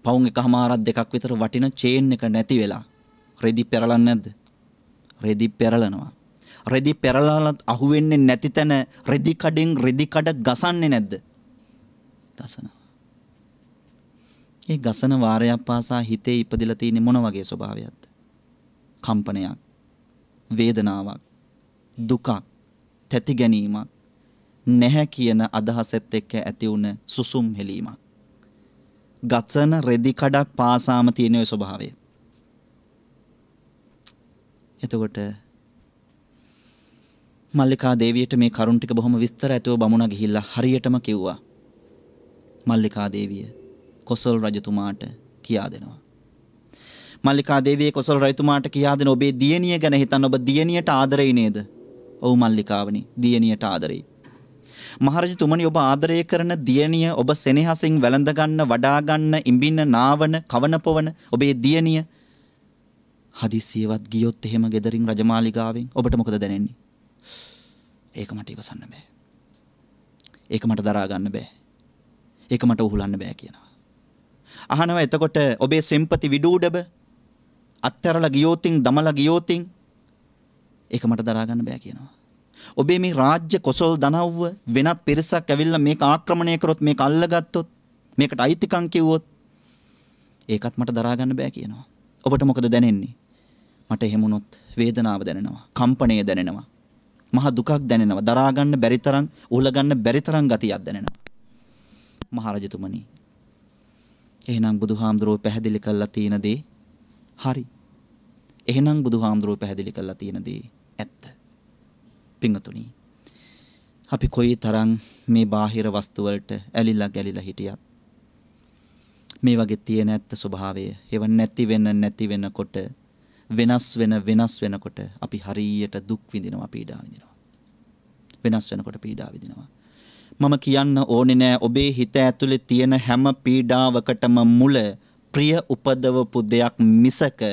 පවුන් එකමාරක් දෙකක් විතර වටින චේන් එක නැති වෙලා රෙදි පෙරලන්නේ නැද්ද? රෙදි පෙරලනවා. රෙදි පෙරලලත් අහුවෙන්නේ නැති තැන රෙදි කඩෙන් රෙදි කඩ ගසන්නේ නැද්ද? ගසනවා. ඒ ගසන වාරයක් පාසා හිතේ ඉපදිලා තියෙන මොන වගේ ස්වභාවයක්ද? කම්පනයක් වේදනාවක් දුකක් තැති ගැනීමක් නැහැ කියන අදහසත් එක්ක ඇති වුණ සුසුම් හෙලීමක් ගතන රෙදි කඩක් පාසාම තියෙන ඔය ස්වභාවය එතකොට මල්ලිකා දේවියට මේ කරුණ ටික බොහොම විස්තර ඇතුව බමුණ ගිහිල්ලා හරියටම කිව්වා මල්ලිකා දේවිය කොසල් රජතුමාට කියා දෙනවා මල්ලිකා දේවිය කොසල් රජතුමාට කියා දෙන ඔබේ දියණිය ගැන හිතන්න ඔබ දියණියට ආදරෙයි නේද? ඔව් මල්ලිකාවනි දියණියට ආදරෙයි. මහරජතුමනි ඔබ ආදරය කරන දියණිය ඔබ සෙනෙහසින් වැළඳ ගන්න, වඩා ගන්න, ඉඹින්න, නාවන, කවන පොවන ඔබේ දියණිය හදිසියවත් ගියොත් එහෙම gederin රජමාලිගාවෙන් ඔබට මොකද දැනෙන්නේ? ඒක මට ඉවසන්න බෑ. ඒක මට දරා ගන්න බෑ. ඒක මට උහුලන්න බෑ කියනවා. අහනවා එතකොට ඔබේ සෙම්පති විඩූඩබ අත්හැරලා ගියෝතින් දමලා ගියෝතින් ඒක මට දරා ගන්න බෑ කියනවා. ඔබේ මේ රාජ්‍ය කොසල් දනව්ව වෙනත් පිරිසක් ඇවිල්ලා මේක ආක්‍රමණය කරොත් මේක අල්ලගත්තොත් මේකට අයිතිකම් කිව්වොත් ඒකත් මට දරා ගන්න බෑ කියනවා. ඔබට මොකද දැනෙන්නේ? මට එහෙම වුණොත් වේදනාව දැනෙනවා, කම්පණය දැනෙනවා. මහා දුකක් දැනෙනවා. දරා ගන්න බැරි තරම්, උහුල ගන්න බැරි තරම් ගතියක් දැනෙනවා. මහරජතුමනි. එහෙනම් බුදුහාමුදුරුවෝ පැහැදිලි කළා තියෙන දේ හරි. එහෙනම් බුදුහාමුදුරුවෝ පැහැදිලි කරලා තියෙන දේ ඇත්ත. පින්වතුනි. අපි කොයි තරම් මේ බාහිර වස්තු වලට ඇලිලා ගැලිලා හිටියත් මේ වගේ තියෙන ඇත්ත ස්වභාවය හේව නැති වෙන නැති වෙනකොට වෙනස් වෙන වෙනස් වෙනකොට අපි හරියට දුක් විඳිනවා පීඩා විඳිනවා. වෙනස් වෙනකොට පීඩා විඳිනවා. මම කියන්න ඕනේ නෑ ඔබේ හිත ඇතුලේ තියෙන හැම පීඩාවකටම මුල ප්‍රිය උපදවපු දෙයක් මිසක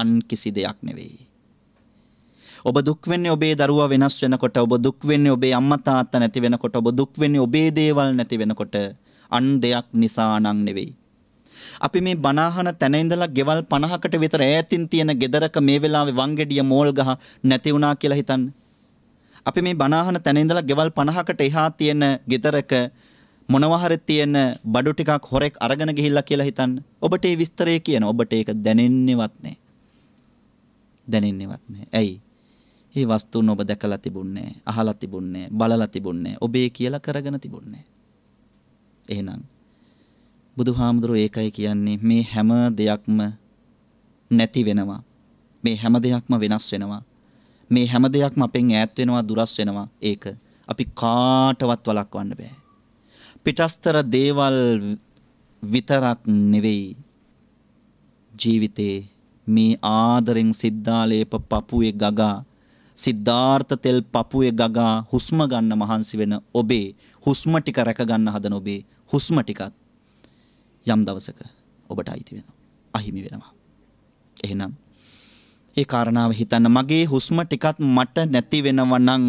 අන් කිසි දෙයක් නෙවෙයි. ඔබ දුක් වෙන්නේ ඔබේ දරුවා වෙනස් වෙනකොට ඔබ දුක් වෙන්නේ ඔබේ අම්මා තාත්තා නැති වෙනකොට ඔබ දුක් වෙන්නේ ඔබේ දේවල් නැති වෙනකොට අන් දෙයක් නිසා නම් නෙවෙයි. අපි මේ බනහන තැන ඉඳලා ගෙවල් 50කට විතර ඈතින් තියෙන ගෙදරක මේ වෙලාවේ වංගෙඩිය මෝල් ගහ නැති වුණා කියලා හිතන්න. අපි මේ බනහන තැන ඉඳලා ගෙවල් 50කට එහා තියෙන ගෙදරක මොනවා තියෙන බඩු ටිකක් හොරෙක් අරගෙන ගිහිල්ලා කියලා හිතන්න. ඔබට ඒ විස්තරය කියන ඔබට ඒක දැනෙන්නේවත් නැහැ. දැනෙන්නේවත් නැහැ. ඇයි? මේ වස්තුන් ඔබ දැකලා තිබුණේ අහලා තිබුණේ බලලා තිබුණේ ඔබේ කියලා කරගෙන තිබුණේ එහෙනම් බුදුහාමුදුරුවෝ ඒකයි කියන්නේ මේ හැම දෙයක්ම නැති වෙනවා මේ හැම දෙයක්ම වෙනස් වෙනවා මේ හැම දෙයක්ම අපෙන් ඈත් වෙනවා දුරස් වෙනවා ඒක අපි කාටවත් වළක්වන්න බෑ පිටස්තර දේවල් විතරක් නෙවෙයි ජීවිතේ මේ ආදරෙන් සිද්ධාලේප පපුවේ ගගා සිද්ධාර්ථ තෙල් පපුවේ ගගා හුස්ම ගන්න මහන්සි වෙන ඔබේ හුස්ම ටික රැක ගන්න හදන ඔබේ හුස්ම ටිකත් යම් දවසක ඔබට අයිති වෙනවා අහිමි වෙනවා එහෙනම් ඒ කාරණාව හිතන්න මගේ හුස්ම ටිකත් මට නැති වෙනවා නම්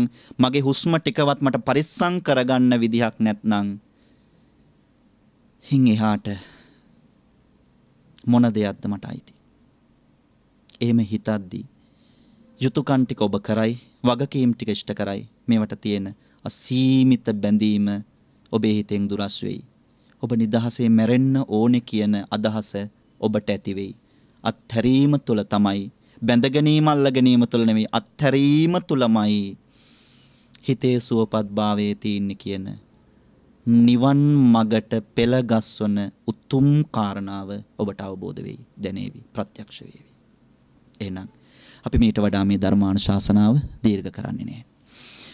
මගේ හුස්ම ටිකවත් මට පරිස්සම් කරගන්න විදිහක් නැත්නම් හින් එහාට මොන දෙයක්ද මට අයිති. එහෙම හිතද්දී යුතුයකම් ටික ඔබ කරයි, වගකීම් ටික ඉෂ්ට කරයි. මේවට තියෙන අසීමිත බැඳීම ඔබේ හිතෙන් දුරස් වෙයි. ඔබ නිදහසේ මැරෙන්න ඕනේ කියන අදහස ඔබට ඇති වෙයි. අත්හැරීම තුළ තමයි බැඳ ගැනීම අල්ල ගැනීම තුළ නෙමෙයි අත්හැරීම තුළමයි හිතේ සුවපත් භාවයේ තියෙන්නේ කියන නිවන් මගට පෙළගස්වන උතුම් කාරණාව ඔබට අවබෝධ වෙයි, දැනේවි, ප්‍රත්‍යක්ෂ වේවි. එහෙනම් අපි මීට වඩා මේ ධර්මානුශාසනාව දීර්ඝ කරන්නේ නැහැ.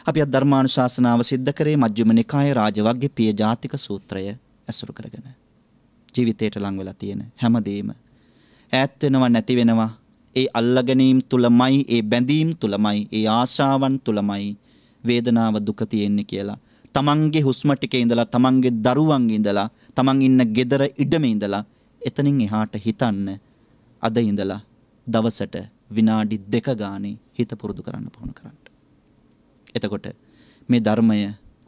අපි අද ධර්මානුශාසනාව සිද්ධ කරේ මජ්ක්‍ධිම නිකාය රාජවග්ගයේ පිය ජාතික සූත්‍රය ඇසුරු කරගෙන. ජීවිතයට ලං වෙලා තියෙන හැමදේම ඈත් වෙනවා නැති වෙනවා. ඒ අල්ලගැනීම් තුලමයි, ඒ බැඳීම් තුලමයි, ඒ ආශාවන් තුලමයි වේදනාව දුක තියෙන්නේ කියලා තමන්ගේ හුස්ම ටිකේ ඉඳලා තමන්ගේ දරුවන්ගේ ඉඳලා තමන් ඉන්න ගෙදර ඉඩමේ ඉඳලා එතනින් එහාට හිතන්න අද ඉඳලා දවසට විනාඩි දෙක ගානේ හිත පුරුදු කරන්න පුහුණු කරන්න. එතකොට මේ ධර්මය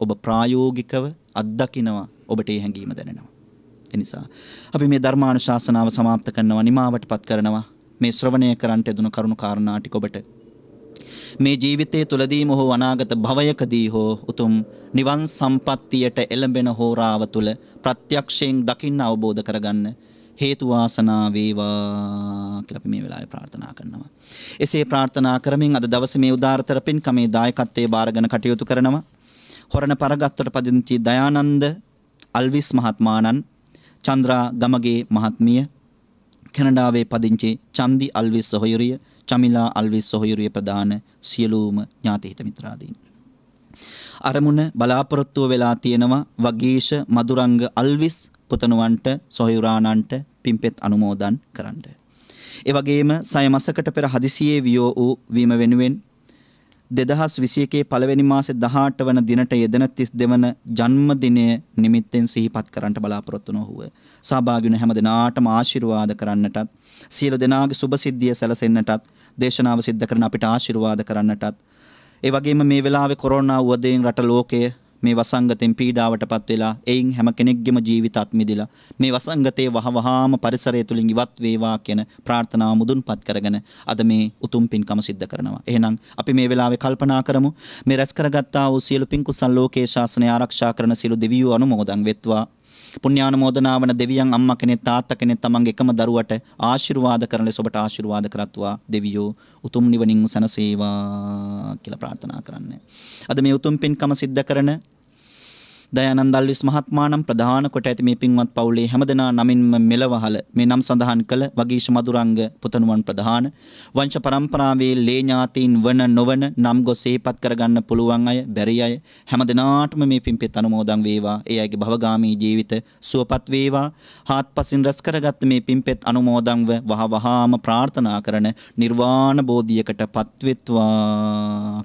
ඔබ ප්‍රායෝගිකව අත්දකිනවා ඔබට ඒ හැඟීම දැනෙනවා. එනිසා අපි මේ ධර්මානුශාසනාව સમાપ્ત කරනවා නිමාවටපත් කරනවා මේ ශ්‍රවණය කරන්ට යදුණු කරුණු කාරණා ටික ඔබට මේ ජීවිතය තුළදීම හෝ අනාගත භවයකදී හෝ උතුම් නිවන් සම්පත්තියට එළඹෙන හෝරාව තුළ ප්‍රත්‍යක්ෂයෙන් දකින්න අවබෝධ කරගන්න හේතු වාසනා වේවා කියලා අපි මේ වෙලාවේ ප්‍රාර්ථනා කරනවා. එසේ ප්‍රාර්ථනා කරමින් අද දවසේ මේ උදාරතර පින්කමේ දායකත්වයේ බාරගෙන කටයුතු කරනවා. හොරණ පරගත්තට පදිංචි දයානන්ද අල්විස් මහත්මාණන් චන්ද්‍රා ගමගේ මහත්මිය කැනඩාවේ පදිංචි චන්දි අල්විස් සොහොයුරිය චමිලා අල්විස් සොහොයුරිය ප්‍රධාන සියලූම ඥාතිහිත මිත්‍රාදීන්. අරමුණ බලාපොරොත්තුව වෙලා තියෙනවා වගේෂ මදුරංග අල්විස් පුතනුවන්ට සොහයුරාණන්ට පිම්පෙත් අනුමෝදන් කරන්න. ඒ වගේම සයමසකට පෙර හදිසියේ වියෝ වූ වීම වෙනුවෙන් දෙදහස් විසියකේ පළවෙනි මාසේ 18 වන දිනට යෙදෙන 32 වන ජන්මදිනය නිමිත්තෙන් සිහිපත් කරන්නට බලාපොරොත්තු නොහුව සහභාගී වුණ හැම දෙනාටම ආශිර්වාද කරන්නටත් සියලු දෙනාගේ සුභ සිද්ධිය සැලසෙන්නටත් දේශනාව සිද්ධ කරන අපිට ආශිර්වාද කරන්නටත් ඒ වගේම මේ වෙලාවේ කොරෝනා වදයෙන් රට ලෝකය මේ වසංගතෙන් පීඩාවටපත් වෙලා එයින් හැම කෙනෙක්ගේම ජීවිතත් මිදිලා මේ වසංගතයේ වහවහාම පරිසරය තුලින් ඉවත් වේවා කියන ප්‍රාර්ථනාව මුදුන්පත් කරගෙන අද මේ උතුම් පින්කම සිද්ධ කරනවා. එහෙනම් අපි මේ වෙලාවේ කල්පනා කරමු මේ රැස් කරගත්තා වූ සියලු පින් කුසල් ලෝකේ ශාසනය ආරක්ෂා කරන සියලු දෙවියෝ අනුමෝදන් වෙත්වා පුණ්‍යානුමෝදනා වන දෙවියන් අම්මා කෙනෙක් තාත්තා කෙනෙක් තමන්ගේ එකම දරුවට ආශිර්වාද කරන ලෙස ඔබට ආශිර්වාද කරත්වා දෙවියෝ උතුම් නිවනින් සැනසේවා කියලා ප්‍රාර්ථනා කරන්නේ. අද මේ උතුම් පින්කම සිද්ධ කරන දයානන්ද අල්විස් මහත්මයා නම් ප්‍රධාන කොට ඇති මේ පින්වත් පවුලේ හැමදෙනා නමින්ම මෙලවහල මේ නම් සඳහන් කළ වගීෂ මදුරංග පුතණුවන් ප්‍රධාන වංශ පරම්පරාවේ ලේ ඥාතීන් වන නොවන නම් ගොස් සිහිපත් කරගන්න පුළුවන් අය බැරි අය හැමදෙනාටම මේ පින්පෙත් අනුමෝදන් වේවා. ඒ අයගේ භවගාමී ජීවිත සුවපත් වේවා. හාත්පසින් රැස් කරගත් මේ පින්පෙත් අනුමෝදන්ව වහවහාම ප්‍රාර්ථනා කරන නිර්වාණ බෝධියකට පත්වෙත්වා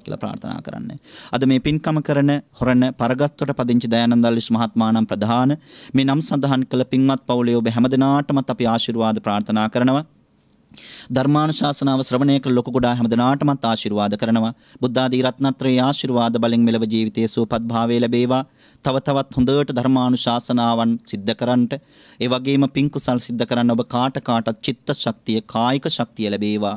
කියලා ප්‍රාර්ථනා කරන්න. අද මේ පින්කම කරන හොරණ පරගස්තොට පදිංචි දයානන්දල්ලිස් මහත්මානම් ප්‍රධාන මේ නම් සඳහන් කළ පින්වත් පවුලේ ඔබ හැමදෙනාටමත් අපි ආශිර්වාද ප්‍රාර්ථනා කරනවා. ධර්මානුශාසනාව ශ්‍රවණය කළ ලොකු ගොඩා හැමදෙනාටමත් ආශිර්වාද කරනවා. බුද්ධාදී රත්නත්‍රයේ ආශිර්වාද බලෙන් මෙලව ජීවිතයේ සුවපත් භාවය ලැබේවා. තව තවත් හොඳට ධර්මානුශාසනාවන් සිද්ධ කරන්නට ඒ වගේම පින් කුසල් සිද්ධ කරන්න ඔබ කාට කාටත් චිත්ත ශක්තිය කායික ශක්තිය ලැබේවා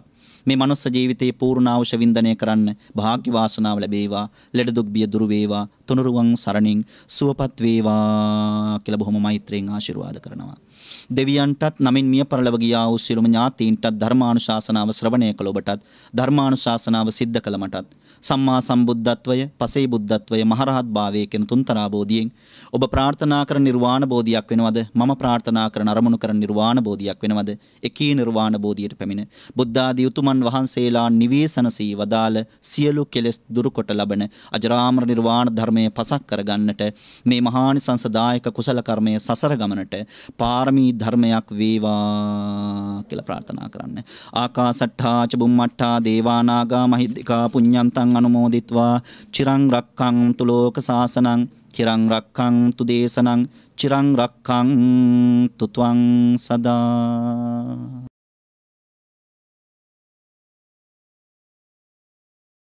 මේ මනුස්ස ජීවිතයේ පූර්ණ අවශ්‍ය වින්දනය කරන්න වාග්ය වාසනාව ලැබේවා. ලෙඩ දුක් බිය දුරු වේවා. තුනුරුවන් සරණින් සුවපත් වේවා කියලා බොහොම මෛත්‍රියෙන් ආශිර්වාද කරනවා. දෙවියන්ටත් නමින් මිය පරලව ගියා වූ සියලුම ඥාතීන්ටත් ධර්මානුශාසනාව ශ්‍රවණය කළ ඔබටත් ධර්මානුශාසනාව සිද්ධ කළ මටත් සම්මා සම්බුද්ධත්වය පසේ බුද්ධත්වය මහරහත් භාවය කියන තුන්තරා බෝධියෙන් ඔබ ප්‍රාර්ථනා කරන නිර්වාණ බෝධියක් වෙනවද මම ප්‍රාර්ථනා කරන අරමුණු කරන නිර්වාණ බෝධියක් වෙනවද එකී නිර්වාණ බෝධියට පැමිණ බුද්ධ ආදී උතුමන් වහන්සේලා නිවේසනසී වදාළ සියලු කෙලෙස් දුරුකොට ලබන අජරාමර නිර්වාණ ධර්මයේ පසක් කරගන්නට මේ මහානිසංසදායක කුසල කර්මයේ සසර ගමනට පාරමී පාරමී ධර්මයක් වේවා කියලා ප්‍රාර්ථනා කරන්න. ආකාසට්ඨා ච බුම්මට්ඨා දේවානාගා මහිද්దికා පුඤ්ඤන්තං අනුමෝදිත්වා චිරං රක්ඛන්තු ලෝක සාසනං චිරං රක්ඛන්තු දේශනං චිරං රක්ඛන්තු ත්වං සදා